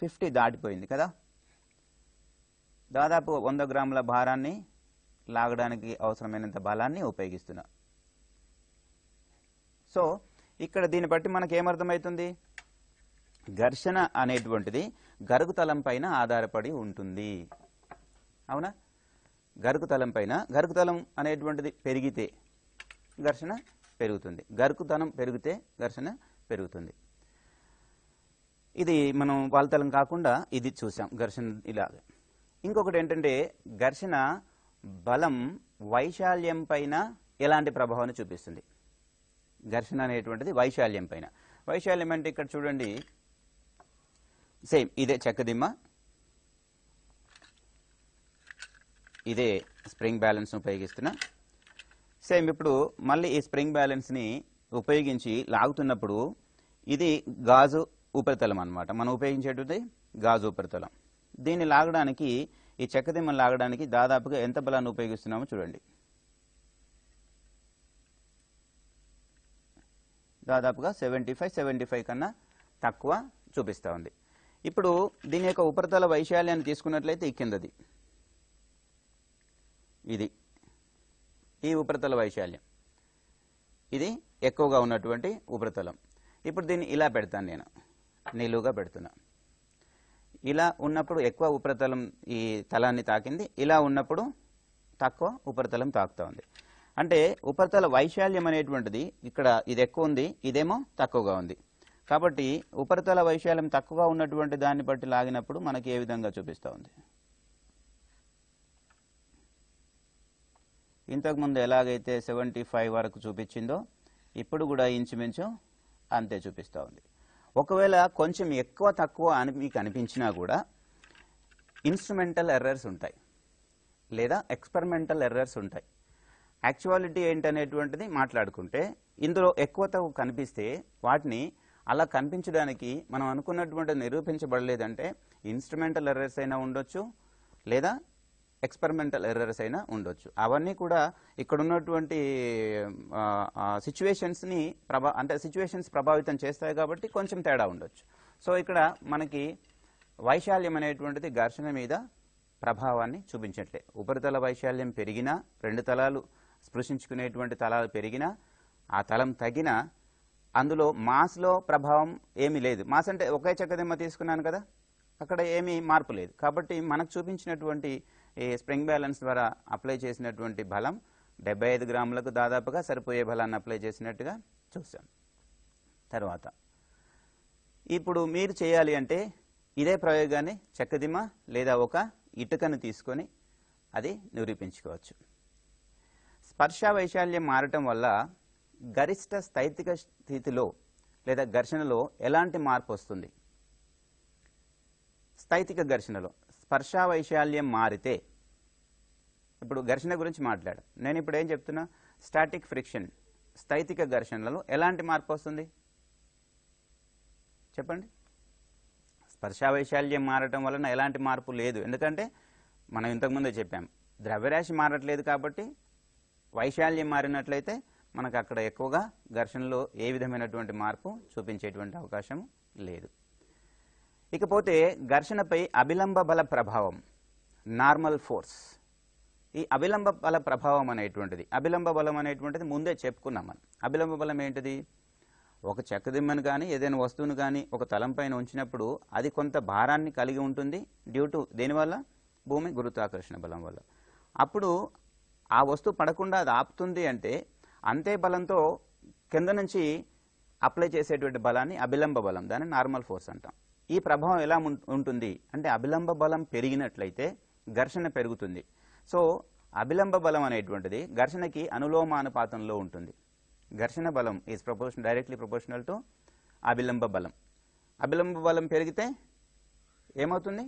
ఫిఫ్టీ దాటిపోయింది కదా దాదాపు వంద గ్రాముల భారాన్ని లాగడానికి అవసరమైనంత బలాన్ని ఉపయోగిస్తున్నా సో ఇక్కడ దీన్ని బట్టి మనకు ఏమర్థమవుతుంది ఘర్షణ అనేటువంటిది గరుగుతలం పైన ఆధారపడి ఉంటుంది అవునా గరుకుతలం పైన గరుకుతలం అనేటువంటిది పెరిగితే ఘర్షణ పెరుగుతుంది గరుకుతనం పెరిగితే ఘర్షణ పెరుగుతుంది ఇది మనం వాల్తలం కాకుండా ఇది చూసాం ఘర్షణ ఇలాగే ఇంకొకటి ఏంటంటే ఘర్షణ బలం వైశాల్యం పైన ఎలాంటి ప్రభావాన్ని చూపిస్తుంది ఘర్షణ అనేటువంటిది వైశాల్యం పైన వైశాల్యం అంటే ఇక్కడ చూడండి సేమ్ ఇదే చెక్కదిమ్మ ఇదే స్ప్రింగ్ బ్యాలెన్స్ ఉపయోగిస్తున్నా సేమ్ ఇప్పుడు మళ్ళీ ఈ స్ప్రింగ్ బ్యాలెన్స్ని ఉపయోగించి లాగుతున్నప్పుడు ఇది గాజు ఉపరితలం అనమాట మనం ఉపయోగించేటువంటి గాజు ఉపరితలం దీన్ని లాగడానికి ఈ చెక్కదిమ్మను లాగడానికి దాదాపుగా ఎంత బలాన్ని ఉపయోగిస్తున్నామో చూడండి దాదాపుగా సెవెంటీ ఫైవ్ సెవెంటీ ఫైవ్ కన్నా తక్కువ చూపిస్తూ ఉంది ఇప్పుడు దీని యొక్క ఉపరితల వైశాల్యాన్ని తీసుకున్నట్లయితే ఈ కిందది ఇది ఈ ఉపరితల వైశాల్యం ఇది ఎక్కువగా ఉన్నటువంటి ఉపరితలం ఇప్పుడు దీన్ని ఇలా పెడతాను నేను నిలువుగా పెడుతున్నా ఇలా ఉన్నప్పుడు ఎక్కువ ఉపరితలం ఈ తలాన్ని తాకింది ఇలా ఉన్నప్పుడు తక్కువ ఉపరితలం తాకుతూ ఉంది అంటే ఉపరితల వైశాల్యం అనేటువంటిది ఇక్కడ ఇది ఎక్కువ ఉంది ఇదేమో తక్కువగా ఉంది కాబట్టి ఉపరితల వైశాల్యం తక్కువగా ఉన్నటువంటి దాన్ని బట్టి లాగినప్పుడు మనకి ఏ విధంగా చూపిస్తూ ఉంది ఇంతకుముందు ఎలాగైతే సెవెంటీ ఫైవ్ వరకు చూపించిందో ఇప్పుడు కూడా ఇంచుమించు అంతే చూపిస్తూ ఉంది ఒకవేళ కొంచెం ఎక్కువ తక్కువ అని మీకు అనిపించినా కూడా ఇన్స్ట్రుమెంటల్ ఎర్రర్స్ ఉంటాయి లేదా ఎక్స్పెరిమెంటల్ ఎర్రర్స్ ఉంటాయి యాక్చువాలిటీ ఏంటనేటువంటిది మాట్లాడుకుంటే ఇందులో ఎక్కువ తక్కువ కనిపిస్తే వాటిని అలా కనిపించడానికి మనం అనుకున్నటువంటి నిరూపించబడలేదంటే ఇన్స్ట్రుమెంటల్ ఎర్రర్స్ అయినా ఉండొచ్చు లేదా ఎక్స్పెరిమెంటల్ ఎర్రర్స్ అయినా ఉండొచ్చు అవన్నీ కూడా ఇక్కడ ఉన్నటువంటి సిచ్యువేషన్స్ని ప్రభా అంటే సిచ్యువేషన్స్ ప్రభావితం చేస్తాయి కాబట్టి కొంచెం తేడా ఉండొచ్చు సో ఇక్కడ మనకి వైశాల్యం అనేటువంటిది ఘర్షణ మీద ప్రభావాన్ని చూపించట్లే ఉపరితల వైశాల్యం పెరిగినా రెండు తలాలు స్పృశించుకునేటువంటి తలాలు పెరిగినా ఆ తలం తగిన అందులో మాస్లో ప్రభావం ఏమీ లేదు మాస్ అంటే ఒకే చెక్కదిమ్మ తీసుకున్నాను కదా అక్కడ ఏమీ మార్పు లేదు కాబట్టి మనకు చూపించినటువంటి ఈ స్ప్రింగ్ బ్యాలెన్స్ ద్వారా అప్లై చేసినటువంటి బలం డెబ్బై ఐదు గ్రాములకు దాదాపుగా సరిపోయే బలాన్ని అప్లై చేసినట్టుగా చూసాం తర్వాత ఇప్పుడు మీరు చేయాలి అంటే ఇదే ప్రయోగాన్ని చక్కదిమ లేదా ఒక ఇటుకను తీసుకొని అది నిరూపించుకోవచ్చు స్పర్శ వైశాల్యం మారటం వల్ల గరిష్ట స్థైతిక స్థితిలో లేదా ఘర్షణలో ఎలాంటి మార్పు వస్తుంది స్థైతిక ఘర్షణలో స్పర్శావైశాల్యం మారితే ఇప్పుడు ఘర్షణ గురించి మాట్లాడు నేను ఇప్పుడు ఏం చెప్తున్నా స్టాటిక్ ఫ్రిక్షన్ స్థైతిక ఘర్షణలలో ఎలాంటి మార్పు వస్తుంది చెప్పండి స్పర్శావైశాల్యం మారటం వలన ఎలాంటి మార్పు లేదు ఎందుకంటే మనం ఇంతకుముందే చెప్పాం ద్రవ్యరాశి మారట్లేదు కాబట్టి వైశాల్యం మారినట్లయితే మనకు అక్కడ ఎక్కువగా ఘర్షణలో ఏ విధమైనటువంటి మార్పు చూపించేటువంటి అవకాశం లేదు ఇకపోతే ఘర్షణపై అభిలంబ బల ప్రభావం నార్మల్ ఫోర్స్ ఈ అభిలంబ బల ప్రభావం అనేటువంటిది అభిలంబ బలం అనేటువంటిది ముందే చెప్పుకున్నాం మనం అభిలంబ బలం ఏంటిది ఒక చెక్కదిమ్మను కానీ ఏదైనా వస్తువును కానీ ఒక తలం పైన ఉంచినప్పుడు అది కొంత భారాన్ని కలిగి ఉంటుంది డ్యూ టు దేనివల్ల భూమి గురుత్వాకర్షణ బలం వల్ల అప్పుడు ఆ వస్తువు పడకుండా అది ఆపుతుంది అంటే అంతే బలంతో కింద నుంచి అప్లై చేసేటువంటి బలాన్ని అభిలంబ బలం దాన్ని నార్మల్ ఫోర్స్ అంటాం ఈ ప్రభావం ఎలా ఉంటుంది అంటే అభిలంబ బలం పెరిగినట్లయితే ఘర్షణ పెరుగుతుంది సో అభిలంబ బలం అనేటువంటిది ఘర్షణకి అనులోమానుపాతంలో ఉంటుంది ఘర్షణ బలం is proportion directly proportional to అభిలంబ బలం అభిలంబ బలం పెరిగితే ఏమవుతుంది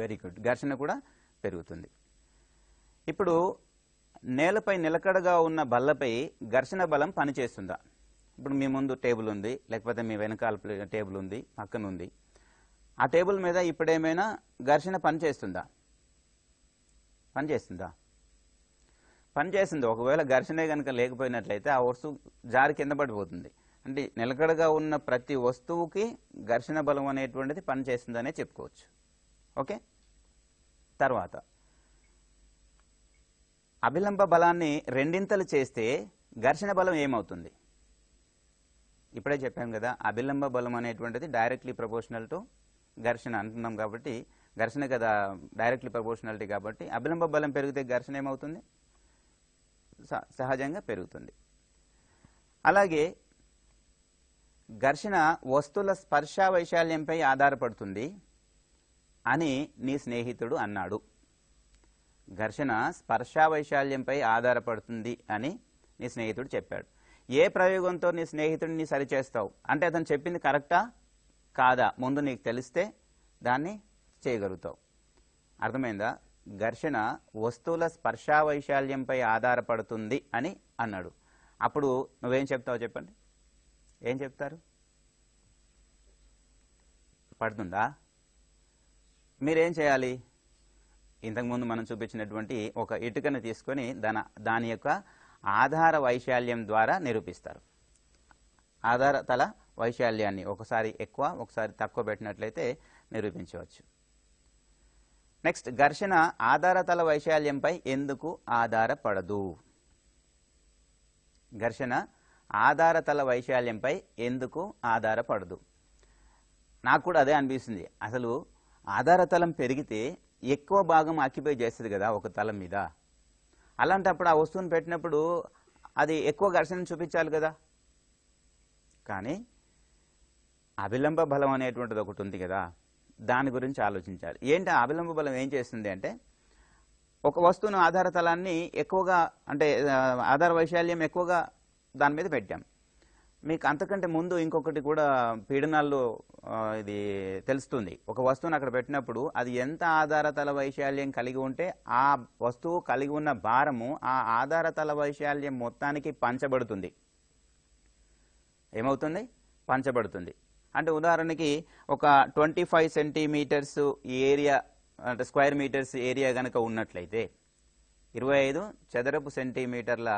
వెరీ గుడ్ ఘర్షణ కూడా పెరుగుతుంది ఇప్పుడు నేలపై నిలకడగా ఉన్న బల్లపై ఘర్షణ బలం పనిచేస్తుందా ఇప్పుడు మీ ముందు టేబుల్ ఉంది లేకపోతే మీ వెనకాల టేబుల్ ఉంది పక్కన ఉంది ఆ టేబుల్ మీద ఇప్పుడేమైనా ఘర్షణ పనిచేస్తుందా పనిచేస్తుందా పనిచేసింది ఒకవేళ ఘర్షణే కనుక లేకపోయినట్లయితే ఆ వస్తువు జారి కింద పడిపోతుంది అంటే నిలకడగా ఉన్న ప్రతి వస్తువుకి ఘర్షణ బలం అనేటువంటిది పనిచేసిందనే చెప్పుకోవచ్చు ఓకే తర్వాత అభిలంబ బలాన్ని రెండింతలు చేస్తే ఘర్షణ బలం ఏమవుతుంది ఇప్పుడే చెప్పాం కదా అభిలంబ బలం అనేటువంటిది డైరెక్ట్లీ ప్రపోర్షనల్ టు ఘర్షణ అంటున్నాం కాబట్టి ఘర్షణ కదా డైరెక్ట్లీ ప్రపోర్షనాలిటీ కాబట్టి అభిలంబ బలం పెరిగితే ఘర్షణ ఏమవుతుంది సహజంగా పెరుగుతుంది అలాగే ఘర్షణ వస్తువుల స్పర్శ వైశాల్యంపై ఆధారపడుతుంది అని నీ స్నేహితుడు అన్నాడు ఘర్షణ స్పర్శ వైశాల్యంపై ఆధారపడుతుంది అని నీ స్నేహితుడు చెప్పాడు ఏ ప్రయోగంతో నీ స్నేహితుడిని సరిచేస్తావు అంటే అతను చెప్పింది కరెక్టా కాదా ముందు నీకు తెలిస్తే దాన్ని చేయగలుగుతావు అర్థమైందా ఘర్షణ వస్తువుల స్పర్శావైశాల్యంపై ఆధారపడుతుంది అని అన్నాడు అప్పుడు నువ్వేం చెప్తావు చెప్పండి ఏం చెప్తారు పడుతుందా మీరేం చేయాలి ఇంతకుముందు మనం చూపించినటువంటి ఒక ఇటుకను తీసుకొని దాని దాని యొక్క ఆధార వైశాల్యం ద్వారా నిరూపిస్తారు ఆధార తల వైశాల్యాన్ని ఒకసారి ఎక్కువ ఒకసారి తక్కువ పెట్టినట్లయితే నిరూపించవచ్చు నెక్స్ట్ ఘర్షణ ఆధారతల వైశాల్యంపై ఎందుకు ఆధారపడదు ఘర్షణ ఆధారతల వైశాల్యంపై ఎందుకు ఆధారపడదు నాకు కూడా అదే అనిపిస్తుంది అసలు ఆధారతలం పెరిగితే ఎక్కువ భాగం ఆక్యుపై చేస్తుంది కదా ఒక తలం మీద అలాంటప్పుడు ఆ వస్తువును పెట్టినప్పుడు అది ఎక్కువ ఘర్షణ చూపించాలి కదా కానీ అభిలంబ బలం అనేటువంటిది ఒకటి ఉంది కదా దాని గురించి ఆలోచించాలి ఏంటి అభిలంబ బలం ఏం చేస్తుంది అంటే ఒక వస్తువును ఆధార తలాన్ని ఎక్కువగా అంటే ఆధార వైశాల్యం ఎక్కువగా దాని మీద పెట్టాం మీకు అంతకంటే ముందు ఇంకొకటి కూడా పీడనాల్లో ఇది తెలుస్తుంది ఒక వస్తువును అక్కడ పెట్టినప్పుడు అది ఎంత ఆధారతల వైశాల్యం కలిగి ఉంటే ఆ వస్తువు కలిగి ఉన్న భారము ఆ ఆధారతల వైశాల్యం మొత్తానికి పంచబడుతుంది ఏమవుతుంది పంచబడుతుంది అంటే ఉదాహరణకి ఒక ట్వంటీ ఫైవ్ సెంటీమీటర్స్ ఏరియా అంటే స్క్వేర్ మీటర్స్ ఏరియా కనుక ఉన్నట్లయితే ఇరవై ఐదు చదరపు సెంటీమీటర్ల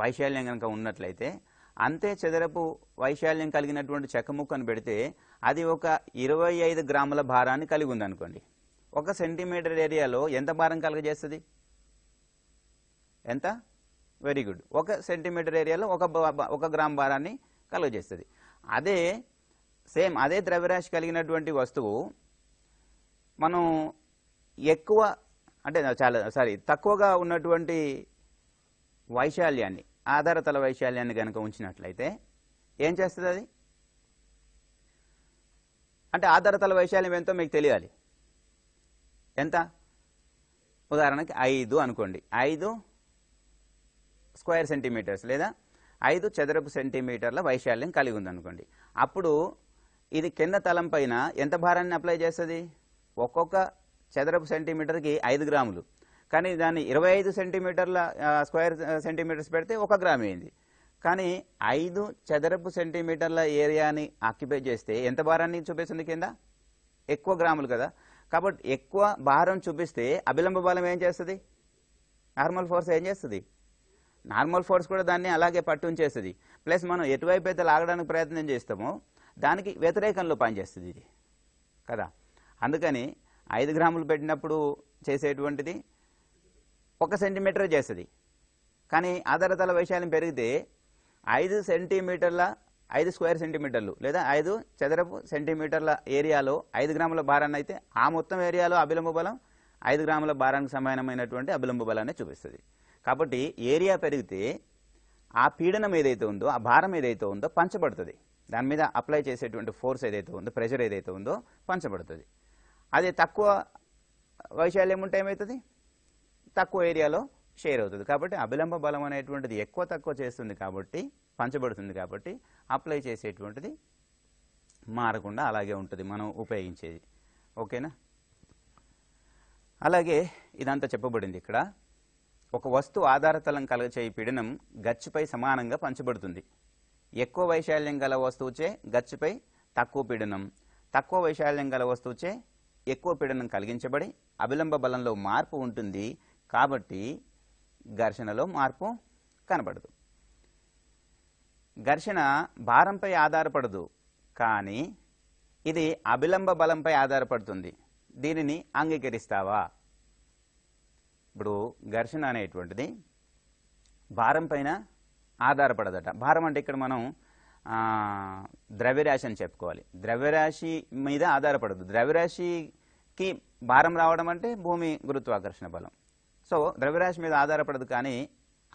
వైశాల్యం కనుక ఉన్నట్లయితే అంతే చదరపు వైశాల్యం కలిగినటువంటి చెక్కముక్కను పెడితే అది ఒక ఇరవై ఐదు గ్రాముల భారాన్ని కలిగి ఉందనుకోండి ఒక సెంటీమీటర్ ఏరియాలో ఎంత భారం కలగజేస్తుంది ఎంత వెరీ గుడ్ ఒక సెంటీమీటర్ ఏరియాలో ఒక ఒక గ్రామ్ భారాన్ని కలుగజేస్తుంది అదే సేమ్ అదే ద్రవ్యరాశి కలిగినటువంటి వస్తువు మనం ఎక్కువ అంటే చాలా సారీ తక్కువగా ఉన్నటువంటి వైశాల్యాన్ని ఆధారతల వైశాల్యాన్ని గనక ఉంచినట్లయితే ఏం చేస్తుంది అది అంటే ఆధారతల వైశాల్యం ఎంతో మీకు తెలియాలి ఎంత ఉదాహరణకి ఐదు అనుకోండి ఐదు స్క్వేర్ సెంటీమీటర్స్ లేదా ఐదు చదరపు సెంటీమీటర్ల వైశాల్యం కలిగి ఉందనుకోండి అప్పుడు ఇది కింద తలం పైన ఎంత భారాన్ని అప్లై చేస్తుంది ఒక్కొక్క చదరపు సెంటీమీటర్కి ఐదు గ్రాములు కానీ దాన్ని ఇరవై ఐదు సెంటీమీటర్ల స్క్వేర్ సెంటీమీటర్స్ పెడితే ఒక గ్రామ్ అయింది కానీ ఐదు చదరపు సెంటీమీటర్ల ఏరియాని ఆక్యుపై చేస్తే ఎంత భారాన్ని చూపిస్తుంది కింద ఎక్కువ గ్రాములు కదా కాబట్టి ఎక్కువ భారం చూపిస్తే అభిలంబ బలం ఏం చేస్తుంది నార్మల్ ఫోర్స్ ఏం చేస్తుంది నార్మల్ ఫోర్స్ కూడా దాన్ని అలాగే పట్టుంచేస్తుంది ప్లస్ మనం ఎటువైపు అయితే లాగడానికి ప్రయత్నం చేస్తామో దానికి వ్యతిరేకంలో పనిచేస్తుంది ఇది కదా అందుకని ఐదు గ్రాములు పెట్టినప్పుడు చేసేటువంటిది ఒక సెంటీమీటర్ చేస్తుంది కానీ ఆధారతల వైశాల్యం పెరిగితే ఐదు సెంటీమీటర్ల ఐదు స్క్వేర్ సెంటీమీటర్లు లేదా ఐదు చదరపు సెంటీమీటర్ల ఏరియాలో ఐదు గ్రాముల భారాన్ని అయితే ఆ మొత్తం ఏరియాలో అభిలంబ బలం ఐదు గ్రాముల భారానికి సమానమైనటువంటి అభిలంబ బలాన్ని చూపిస్తుంది కాబట్టి ఏరియా పెరిగితే ఆ పీడనం ఏదైతే ఉందో ఆ భారం ఏదైతే ఉందో పంచబడుతుంది దాని మీద అప్లై చేసేటువంటి ఫోర్స్ ఏదైతే ఉందో ప్రెషర్ ఏదైతే ఉందో పంచబడుతుంది అది తక్కువ వైశాల్యం ఉంటే ఏమవుతుంది తక్కువ ఏరియాలో షేర్ అవుతుంది కాబట్టి అభిలంబ బలం అనేటువంటిది ఎక్కువ తక్కువ చేస్తుంది కాబట్టి పంచబడుతుంది కాబట్టి అప్లై చేసేటువంటిది మారకుండా అలాగే ఉంటుంది మనం ఉపయోగించేది ఓకేనా అలాగే ఇదంతా చెప్పబడింది ఇక్కడ ఒక వస్తువు ఆధారతలం కలగచేయి పీడనం గచ్చుపై సమానంగా పంచబడుతుంది ఎక్కువ వైశాల్యం గల వస్తువుచే గచ్చుపై తక్కువ పీడనం తక్కువ వైశాల్యం గల వస్తువుచే ఎక్కువ పీడనం కలిగించబడి అభిలంబ బలంలో మార్పు ఉంటుంది కాబట్టి ఘర్షణలో మార్పు కనబడదు ఘర్షణ భారంపై ఆధారపడదు కానీ ఇది అభిలంబ బలంపై ఆధారపడుతుంది దీనిని అంగీకరిస్తావా ఇప్పుడు ఘర్షణ అనేటువంటిది భారం పైన ఆధారపడదట భారం అంటే ఇక్కడ మనం ద్రవ్యరాశి అని చెప్పుకోవాలి ద్రవ్యరాశి మీద ఆధారపడదు ద్రవ్యరాశికి భారం రావడం అంటే భూమి గురుత్వాకర్షణ బలం సో ద్రవ్యరాశి మీద ఆధారపడదు కానీ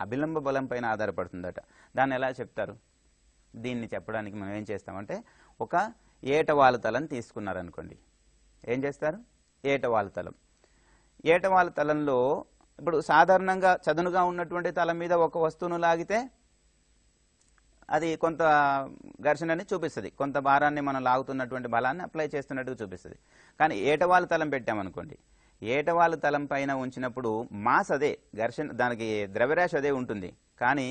అభిలంబ బలం పైన ఆధారపడుతుందట దాన్ని ఎలా చెప్తారు దీన్ని చెప్పడానికి మనం ఏం చేస్తామంటే ఒక ఏటవాలుతలను తీసుకున్నారనుకోండి ఏం చేస్తారు ఏటవాలుతలం తలంలో ఇప్పుడు సాధారణంగా చదునుగా ఉన్నటువంటి తలం మీద ఒక వస్తువును లాగితే అది కొంత ఘర్షణని చూపిస్తుంది కొంత భారాన్ని మనం లాగుతున్నటువంటి బలాన్ని అప్లై చేస్తున్నట్టుగా చూపిస్తుంది కానీ ఏటవాలు తలం పెట్టామనుకోండి ఏటవాలు తలం పైన ఉంచినప్పుడు మాస్ అదే ఘర్షణ దానికి ద్రవ్యరాశి అదే ఉంటుంది కానీ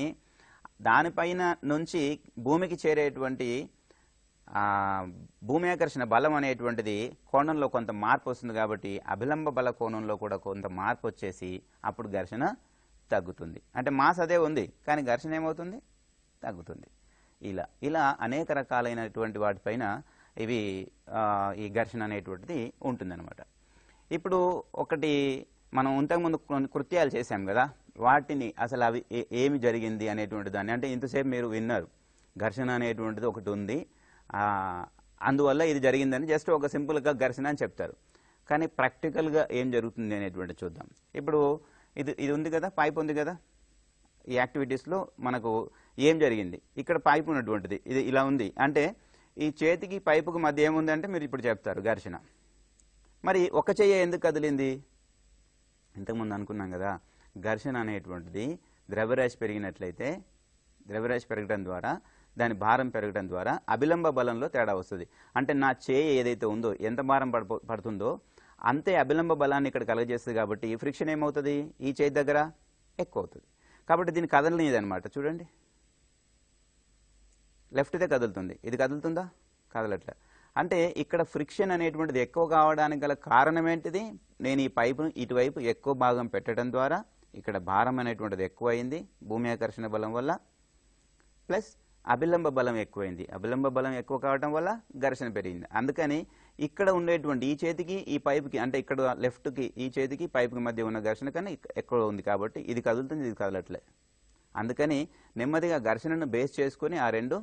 దానిపైన నుంచి భూమికి చేరేటువంటి భూమి ఆకర్షణ బలం అనేటువంటిది కోణంలో కొంత మార్పు వస్తుంది కాబట్టి అభిలంబ బల కోణంలో కూడా కొంత మార్పు వచ్చేసి అప్పుడు ఘర్షణ తగ్గుతుంది అంటే మాస్ అదే ఉంది కానీ ఘర్షణ ఏమవుతుంది తగ్గుతుంది ఇలా ఇలా అనేక రకాలైనటువంటి వాటిపైన ఇవి ఈ ఘర్షణ అనేటువంటిది ఉంటుందన్నమాట ఇప్పుడు ఒకటి మనం ఇంతకుముందు కొన్ని కృత్యాలు చేశాం కదా వాటిని అసలు అవి ఏమి జరిగింది అనేటువంటి దాన్ని అంటే ఇంతసేపు మీరు విన్నారు ఘర్షణ అనేటువంటిది ఒకటి ఉంది అందువల్ల ఇది జరిగిందని జస్ట్ ఒక సింపుల్గా ఘర్షణ అని చెప్తారు కానీ ప్రాక్టికల్గా ఏం జరుగుతుంది అనేటువంటి చూద్దాం ఇప్పుడు ఇది ఇది ఉంది కదా పైప్ ఉంది కదా ఈ యాక్టివిటీస్లో మనకు ఏం జరిగింది ఇక్కడ పైప్ ఉన్నటువంటిది ఇది ఇలా ఉంది అంటే ఈ చేతికి పైపుకు మధ్య ఏముంది అంటే మీరు ఇప్పుడు చెప్తారు ఘర్షణ మరి ఒక చెయ్యి ఎందుకు కదిలింది ఇంతకుముందు అనుకున్నాం కదా ఘర్షణ అనేటువంటిది ద్రవ్యరాశి పెరిగినట్లయితే ద్రవ్యరాశి పెరగడం ద్వారా దాని భారం పెరగడం ద్వారా అభిలంబ బలంలో తేడా వస్తుంది అంటే నా చేయి ఏదైతే ఉందో ఎంత భారం పడుతుందో అంతే అభిలంబ బలాన్ని ఇక్కడ కలగజేస్తుంది కాబట్టి ఈ ఫ్రిక్షన్ ఏమవుతుంది ఈ చేయి దగ్గర ఎక్కువ అవుతుంది కాబట్టి దీన్ని కదలనిదనమాట చూడండి లెఫ్ట్దే కదులుతుంది ఇది కదులుతుందా కదలట్లే అంటే ఇక్కడ ఫ్రిక్షన్ అనేటువంటిది ఎక్కువ కావడానికి గల కారణం ఏంటిది నేను ఈ పైపును ఇటువైపు ఎక్కువ భాగం పెట్టడం ద్వారా ఇక్కడ భారం అనేటువంటిది ఎక్కువైంది భూమి ఆకర్షణ బలం వల్ల ప్లస్ అభిలంబ బలం ఎక్కువైంది అభిలంబ బలం ఎక్కువ కావడం వల్ల ఘర్షణ పెరిగింది అందుకని ఇక్కడ ఉండేటువంటి ఈ చేతికి ఈ పైపుకి అంటే ఇక్కడ లెఫ్ట్కి ఈ చేతికి పైపుకి మధ్య ఉన్న ఘర్షణ కన్నా ఎక్కువ ఉంది కాబట్టి ఇది కదులుతుంది ఇది కదలట్లే అందుకని నెమ్మదిగా ఘర్షణను బేస్ చేసుకుని ఆ రెండు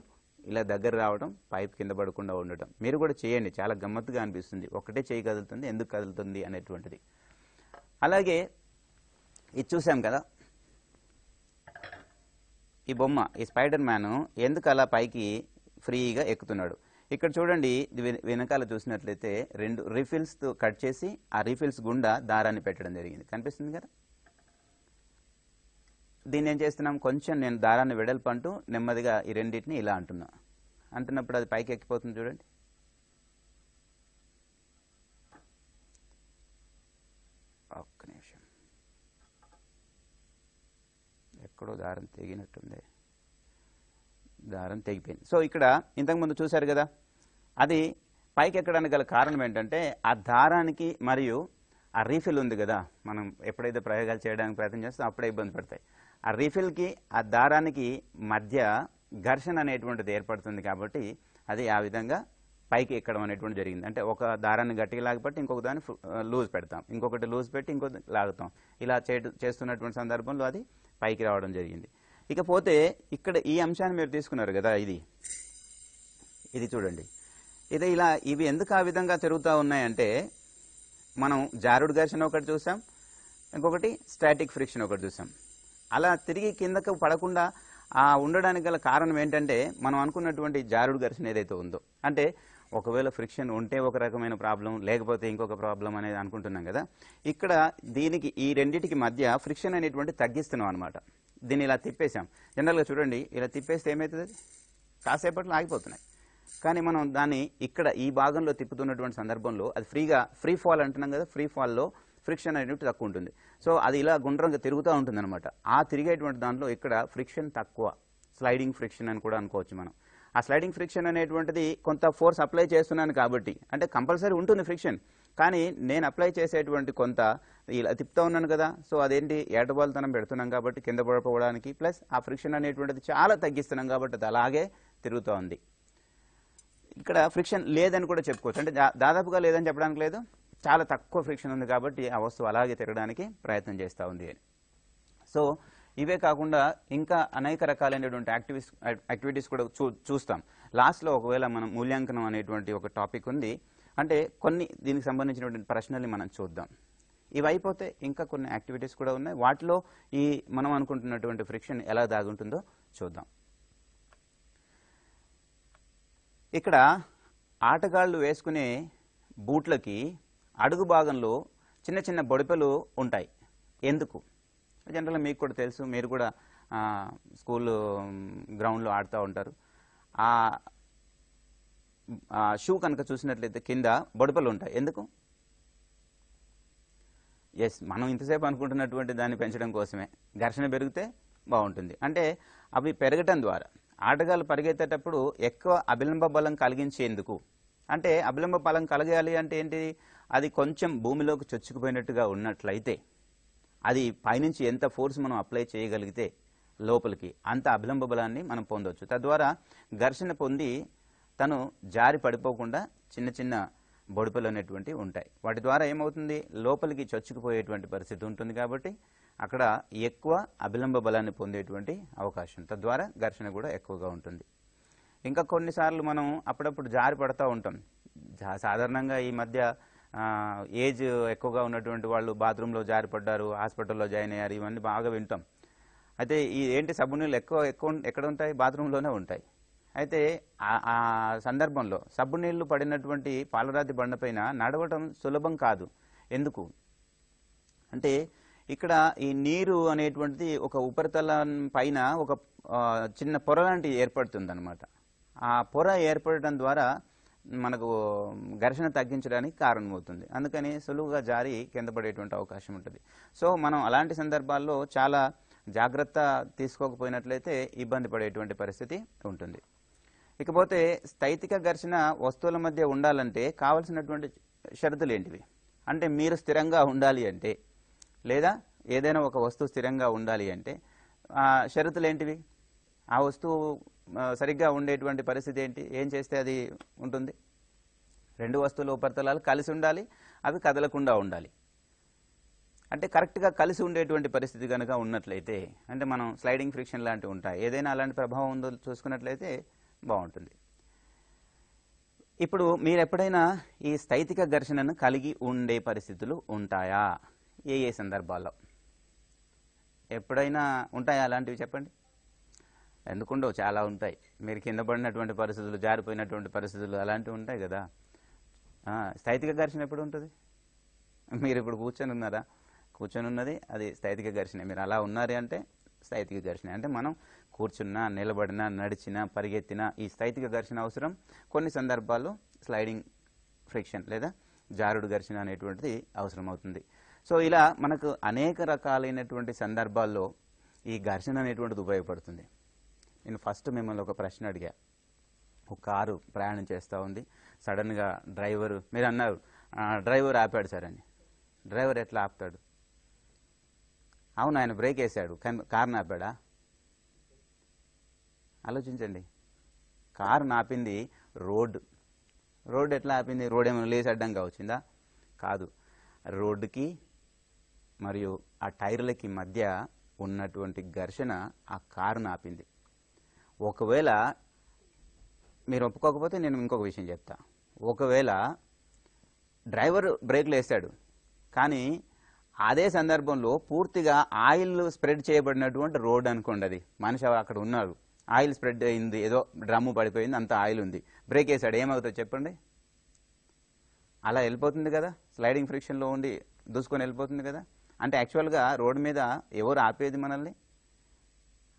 ఇలా దగ్గర రావడం పైప్ కింద పడకుండా ఉండటం మీరు కూడా చేయండి చాలా గమ్మత్తుగా అనిపిస్తుంది ఒకటే చేయి కదులుతుంది ఎందుకు కదులుతుంది అనేటువంటిది అలాగే ఇది చూసాం కదా ఈ బొమ్మ ఈ స్పైడర్ మ్యాన్ ఎందుకు అలా పైకి ఫ్రీగా ఎక్కుతున్నాడు ఇక్కడ చూడండి వెనకాల చూసినట్లయితే రెండు రిఫిల్స్తో కట్ చేసి ఆ రిఫిల్స్ గుండా దారాన్ని పెట్టడం జరిగింది కనిపిస్తుంది కదా దీన్ని ఏం చేస్తున్నాం కొంచెం నేను దారాన్ని వెడల్పు అంటూ నెమ్మదిగా ఈ రెండింటిని ఇలా అంటున్నా అంటున్నప్పుడు అది పైకి ఎక్కిపోతుంది చూడండి ఒక్క నిమిషం ఎక్కడో దారం తెగినట్టుంది దారం తెగిపోయింది సో ఇక్కడ ఇంతకుముందు చూశారు కదా అది పైకి ఎక్కడానికి గల కారణం ఏంటంటే ఆ దారానికి మరియు ఆ రీఫిల్ ఉంది కదా మనం ఎప్పుడైతే ప్రయోగాలు చేయడానికి ప్రయత్నం చేస్తాం అప్పుడే ఇబ్బంది పడతాయి ఆ రీఫిల్కి ఆ దారానికి మధ్య ఘర్షణ అనేటువంటిది ఏర్పడుతుంది కాబట్టి అది ఆ విధంగా పైకి ఎక్కడం అనేటువంటి జరిగింది అంటే ఒక దారాన్ని గట్టిగా లాగబట్టి ఇంకొక దాన్ని లూజ్ పెడతాం ఇంకొకటి లూజ్ పెట్టి ఇంకొకటి లాగుతాం ఇలా చేస్తున్నటువంటి సందర్భంలో అది పైకి రావడం జరిగింది ఇకపోతే ఇక్కడ ఈ అంశాన్ని మీరు తీసుకున్నారు కదా ఇది ఇది చూడండి ఇది ఇలా ఇవి ఎందుకు ఆ విధంగా తిరుగుతూ ఉన్నాయంటే మనం జారుడు ఘర్షణ ఒకటి చూసాం ఇంకొకటి స్టాటిక్ ఫ్రిక్షన్ ఒకటి చూసాం అలా తిరిగి కిందకు పడకుండా ఆ ఉండడానికి గల కారణం ఏంటంటే మనం అనుకున్నటువంటి జారుడు ఘర్షణ ఏదైతే ఉందో అంటే ఒకవేళ ఫ్రిక్షన్ ఉంటే ఒక రకమైన ప్రాబ్లం లేకపోతే ఇంకొక ప్రాబ్లం అనేది అనుకుంటున్నాం కదా ఇక్కడ దీనికి ఈ రెండింటికి మధ్య ఫ్రిక్షన్ అనేటువంటి తగ్గిస్తున్నాం అనమాట దీన్ని ఇలా తిప్పేశాం జనరల్గా చూడండి ఇలా తిప్పేస్తే ఏమవుతుంది కాసేపట్లో ఆగిపోతున్నాయి కానీ మనం దాన్ని ఇక్కడ ఈ భాగంలో తిప్పుతున్నటువంటి సందర్భంలో అది ఫ్రీగా ఫ్రీ ఫాల్ అంటున్నాం కదా ఫ్రీ ఫాల్లో ఫ్రిక్షన్ అనేటువంటి తక్కువ ఉంటుంది సో అది ఇలా గుండ్రంగా తిరుగుతూ ఉంటుంది అనమాట ఆ తిరిగేటువంటి దాంట్లో ఇక్కడ ఫ్రిక్షన్ తక్కువ స్లైడింగ్ ఫ్రిక్షన్ అని కూడా అనుకోవచ్చు మనం ఆ స్లైడింగ్ ఫ్రిక్షన్ అనేటువంటిది కొంత ఫోర్స్ అప్లై చేస్తున్నాను కాబట్టి అంటే కంపల్సరీ ఉంటుంది ఫ్రిక్షన్ కానీ నేను అప్లై చేసేటువంటి కొంత ఇలా తిప్పుతా ఉన్నాను కదా సో అదేంటి ఏటబాల్తనం పెడుతున్నాం కాబట్టి కింద పడిపోవడానికి ప్లస్ ఆ ఫ్రిక్షన్ అనేటువంటిది చాలా తగ్గిస్తున్నాం కాబట్టి అది అలాగే తిరుగుతూ ఉంది ఇక్కడ ఫ్రిక్షన్ లేదని కూడా చెప్పుకోవచ్చు అంటే దాదాపుగా లేదని చెప్పడానికి లేదు చాలా తక్కువ ఫ్రిక్షన్ ఉంది కాబట్టి ఆ వస్తువు అలాగే తిరగడానికి ప్రయత్నం చేస్తూ ఉంది అని సో ఇవే కాకుండా ఇంకా అనేక రకాలైనటువంటి యాక్టివిస్ యాక్టివిటీస్ కూడా చూ చూస్తాం లాస్ట్లో ఒకవేళ మనం మూల్యాంకనం అనేటువంటి ఒక టాపిక్ ఉంది అంటే కొన్ని దీనికి సంబంధించినటువంటి ప్రశ్నల్ని మనం చూద్దాం ఇవి అయిపోతే ఇంకా కొన్ని యాక్టివిటీస్ కూడా ఉన్నాయి వాటిలో ఈ మనం అనుకుంటున్నటువంటి ఫ్రిక్షన్ ఎలా దాగుంటుందో చూద్దాం ఇక్కడ ఆటగాళ్ళు వేసుకునే బూట్లకి అడుగు భాగంలో చిన్న చిన్న బొడిపెలు ఉంటాయి ఎందుకు జనరల్గా మీకు కూడా తెలుసు మీరు కూడా స్కూల్ గ్రౌండ్లో ఆడుతూ ఉంటారు ఆ షూ కనుక చూసినట్లయితే కింద బొడపలు ఉంటాయి ఎందుకు ఎస్ మనం ఇంతసేపు అనుకుంటున్నటువంటి దాన్ని పెంచడం కోసమే ఘర్షణ పెరిగితే బాగుంటుంది అంటే అవి పెరగటం ద్వారా ఆటగాళ్ళు పరిగెత్తేటప్పుడు ఎక్కువ అభిలంబ బలం కలిగించేందుకు అంటే అభిలంబ బలం కలగాలి అంటే ఏంటి అది కొంచెం భూమిలోకి చొచ్చుకుపోయినట్టుగా ఉన్నట్లయితే అది పైనుంచి ఎంత ఫోర్స్ మనం అప్లై చేయగలిగితే లోపలికి అంత అభిలంబ బలాన్ని మనం పొందవచ్చు తద్వారా ఘర్షణ పొంది తను జారి పడిపోకుండా చిన్న చిన్న బొడుపులు అనేటువంటివి ఉంటాయి వాటి ద్వారా ఏమవుతుంది లోపలికి చొచ్చుకుపోయేటువంటి పరిస్థితి ఉంటుంది కాబట్టి అక్కడ ఎక్కువ అభిలంబ బలాన్ని పొందేటువంటి అవకాశం తద్వారా ఘర్షణ కూడా ఎక్కువగా ఉంటుంది ఇంకా కొన్నిసార్లు మనం అప్పుడప్పుడు జారి పడతా ఉంటాం సాధారణంగా ఈ మధ్య ఏజ్ ఎక్కువగా ఉన్నటువంటి వాళ్ళు బాత్రూంలో జారిపడ్డారు హాస్పిటల్లో జాయిన్ అయ్యారు ఇవన్నీ బాగా వింటాం అయితే ఈ ఏంటి సబ్బు నీళ్ళు ఎక్కువ ఎక్కువ ఎక్కడ ఉంటాయి బాత్రూంలోనే ఉంటాయి అయితే ఆ సందర్భంలో సబ్బు నీళ్లు పడినటువంటి పాలరాతి బండపైన నడవటం సులభం కాదు ఎందుకు అంటే ఇక్కడ ఈ నీరు అనేటువంటిది ఒక ఉపరితలం పైన ఒక చిన్న పొర లాంటిది ఏర్పడుతుంది అనమాట ఆ పొర ఏర్పడటం ద్వారా మనకు ఘర్షణ తగ్గించడానికి కారణమవుతుంది అందుకని సులువుగా జారి కింద పడేటువంటి అవకాశం ఉంటుంది సో మనం అలాంటి సందర్భాల్లో చాలా జాగ్రత్త తీసుకోకపోయినట్లయితే ఇబ్బంది పడేటువంటి పరిస్థితి ఉంటుంది ఇకపోతే స్థైతిక ఘర్షణ వస్తువుల మధ్య ఉండాలంటే కావలసినటువంటి షరతులు ఏంటివి అంటే మీరు స్థిరంగా ఉండాలి అంటే లేదా ఏదైనా ఒక వస్తువు స్థిరంగా ఉండాలి అంటే షరతులు ఏంటివి ఆ వస్తువు సరిగ్గా ఉండేటువంటి పరిస్థితి ఏంటి ఏం చేస్తే అది ఉంటుంది రెండు వస్తువులు ఉపరితలాలు కలిసి ఉండాలి అవి కదలకుండా ఉండాలి అంటే కరెక్ట్గా కలిసి ఉండేటువంటి పరిస్థితి కనుక ఉన్నట్లయితే అంటే మనం స్లైడింగ్ ఫ్రిక్షన్ లాంటివి ఉంటాయి ఏదైనా అలాంటి ప్రభావం ఉందో చూసుకున్నట్లయితే బాగుంటుంది ఇప్పుడు మీరు ఎప్పుడైనా ఈ స్థైతిక ఘర్షణను కలిగి ఉండే పరిస్థితులు ఉంటాయా ఏ ఏ సందర్భాల్లో ఎప్పుడైనా ఉంటాయా అలాంటివి చెప్పండి ఎందుకుండవు చాలా ఉంటాయి మీరు కింద పడినటువంటి పరిస్థితులు జారిపోయినటువంటి పరిస్థితులు అలాంటివి ఉంటాయి కదా స్థైతిక ఘర్షణ ఎప్పుడు ఉంటుంది మీరు ఇప్పుడు కూర్చొని ఉన్నారా కూర్చొని ఉన్నది అది స్థైతిక ఘర్షణ మీరు అలా ఉన్నారు అంటే స్థైతిక ఘర్షణ అంటే మనం కూర్చున్నా నిలబడినా నడిచినా పరిగెత్తినా ఈ స్థైతిక ఘర్షణ అవసరం కొన్ని సందర్భాల్లో స్లైడింగ్ ఫ్రిక్షన్ లేదా జారుడు ఘర్షణ అనేటువంటిది అవసరం అవుతుంది సో ఇలా మనకు అనేక రకాలైనటువంటి సందర్భాల్లో ఈ ఘర్షణ అనేటువంటిది ఉపయోగపడుతుంది నేను ఫస్ట్ మిమ్మల్ని ఒక ప్రశ్న అడిగా ఒక కారు ప్రయాణం చేస్తూ ఉంది సడన్గా డ్రైవరు మీరు అన్నారు డ్రైవర్ ఆపాడు సార్ అని డ్రైవర్ ఎట్లా ఆపుతాడు అవును ఆయన బ్రేక్ వేసాడు కానీ కారుని ఆపాడా ఆలోచించండి కారు నాపింది రోడ్ రోడ్ ఎట్లా ఆపింది రోడ్ ఏమైనా లేచి అడ్డంగా వచ్చిందా కాదు రోడ్డుకి మరియు ఆ టైర్లకి మధ్య ఉన్నటువంటి ఘర్షణ ఆ కారును ఆపింది ఒకవేళ మీరు ఒప్పుకోకపోతే నేను ఇంకొక విషయం చెప్తా ఒకవేళ డ్రైవర్ బ్రేక్లు వేస్తాడు కానీ అదే సందర్భంలో పూర్తిగా ఆయిల్ స్ప్రెడ్ చేయబడినటువంటి రోడ్ అనుకోండి అది మనిషి అక్కడ ఉన్నారు ఆయిల్ స్ప్రెడ్ అయింది ఏదో డ్రమ్ము పడిపోయింది అంత ఆయిల్ ఉంది బ్రేక్ వేసాడు ఏమవుతుందో చెప్పండి అలా వెళ్ళిపోతుంది కదా స్లైడింగ్ ఫ్రిక్షన్లో ఉండి దూసుకొని వెళ్ళిపోతుంది కదా అంటే యాక్చువల్గా రోడ్డు మీద ఎవరు ఆపేది మనల్ని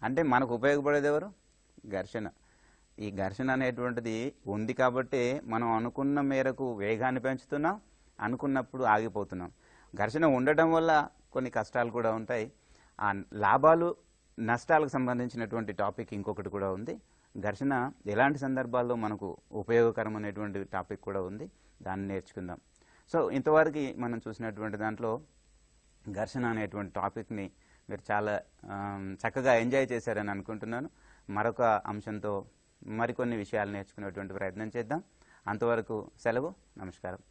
అంటే మనకు ఉపయోగపడేది ఎవరు ఘర్షణ ఈ ఘర్షణ అనేటువంటిది ఉంది కాబట్టి మనం అనుకున్న మేరకు వేగాన్ని పెంచుతున్నాం అనుకున్నప్పుడు ఆగిపోతున్నాం ఘర్షణ ఉండటం వల్ల కొన్ని కష్టాలు కూడా ఉంటాయి ఆ లాభాలు నష్టాలకు సంబంధించినటువంటి టాపిక్ ఇంకొకటి కూడా ఉంది ఘర్షణ ఎలాంటి సందర్భాల్లో మనకు ఉపయోగకరం అనేటువంటి టాపిక్ కూడా ఉంది దాన్ని నేర్చుకుందాం సో ఇంతవరకు మనం చూసినటువంటి దాంట్లో ఘర్షణ అనేటువంటి టాపిక్ని మీరు చాలా చక్కగా ఎంజాయ్ చేశారని అనుకుంటున్నాను మరొక అంశంతో మరికొన్ని విషయాలు నేర్చుకునేటువంటి ప్రయత్నం చేద్దాం అంతవరకు సెలవు నమస్కారం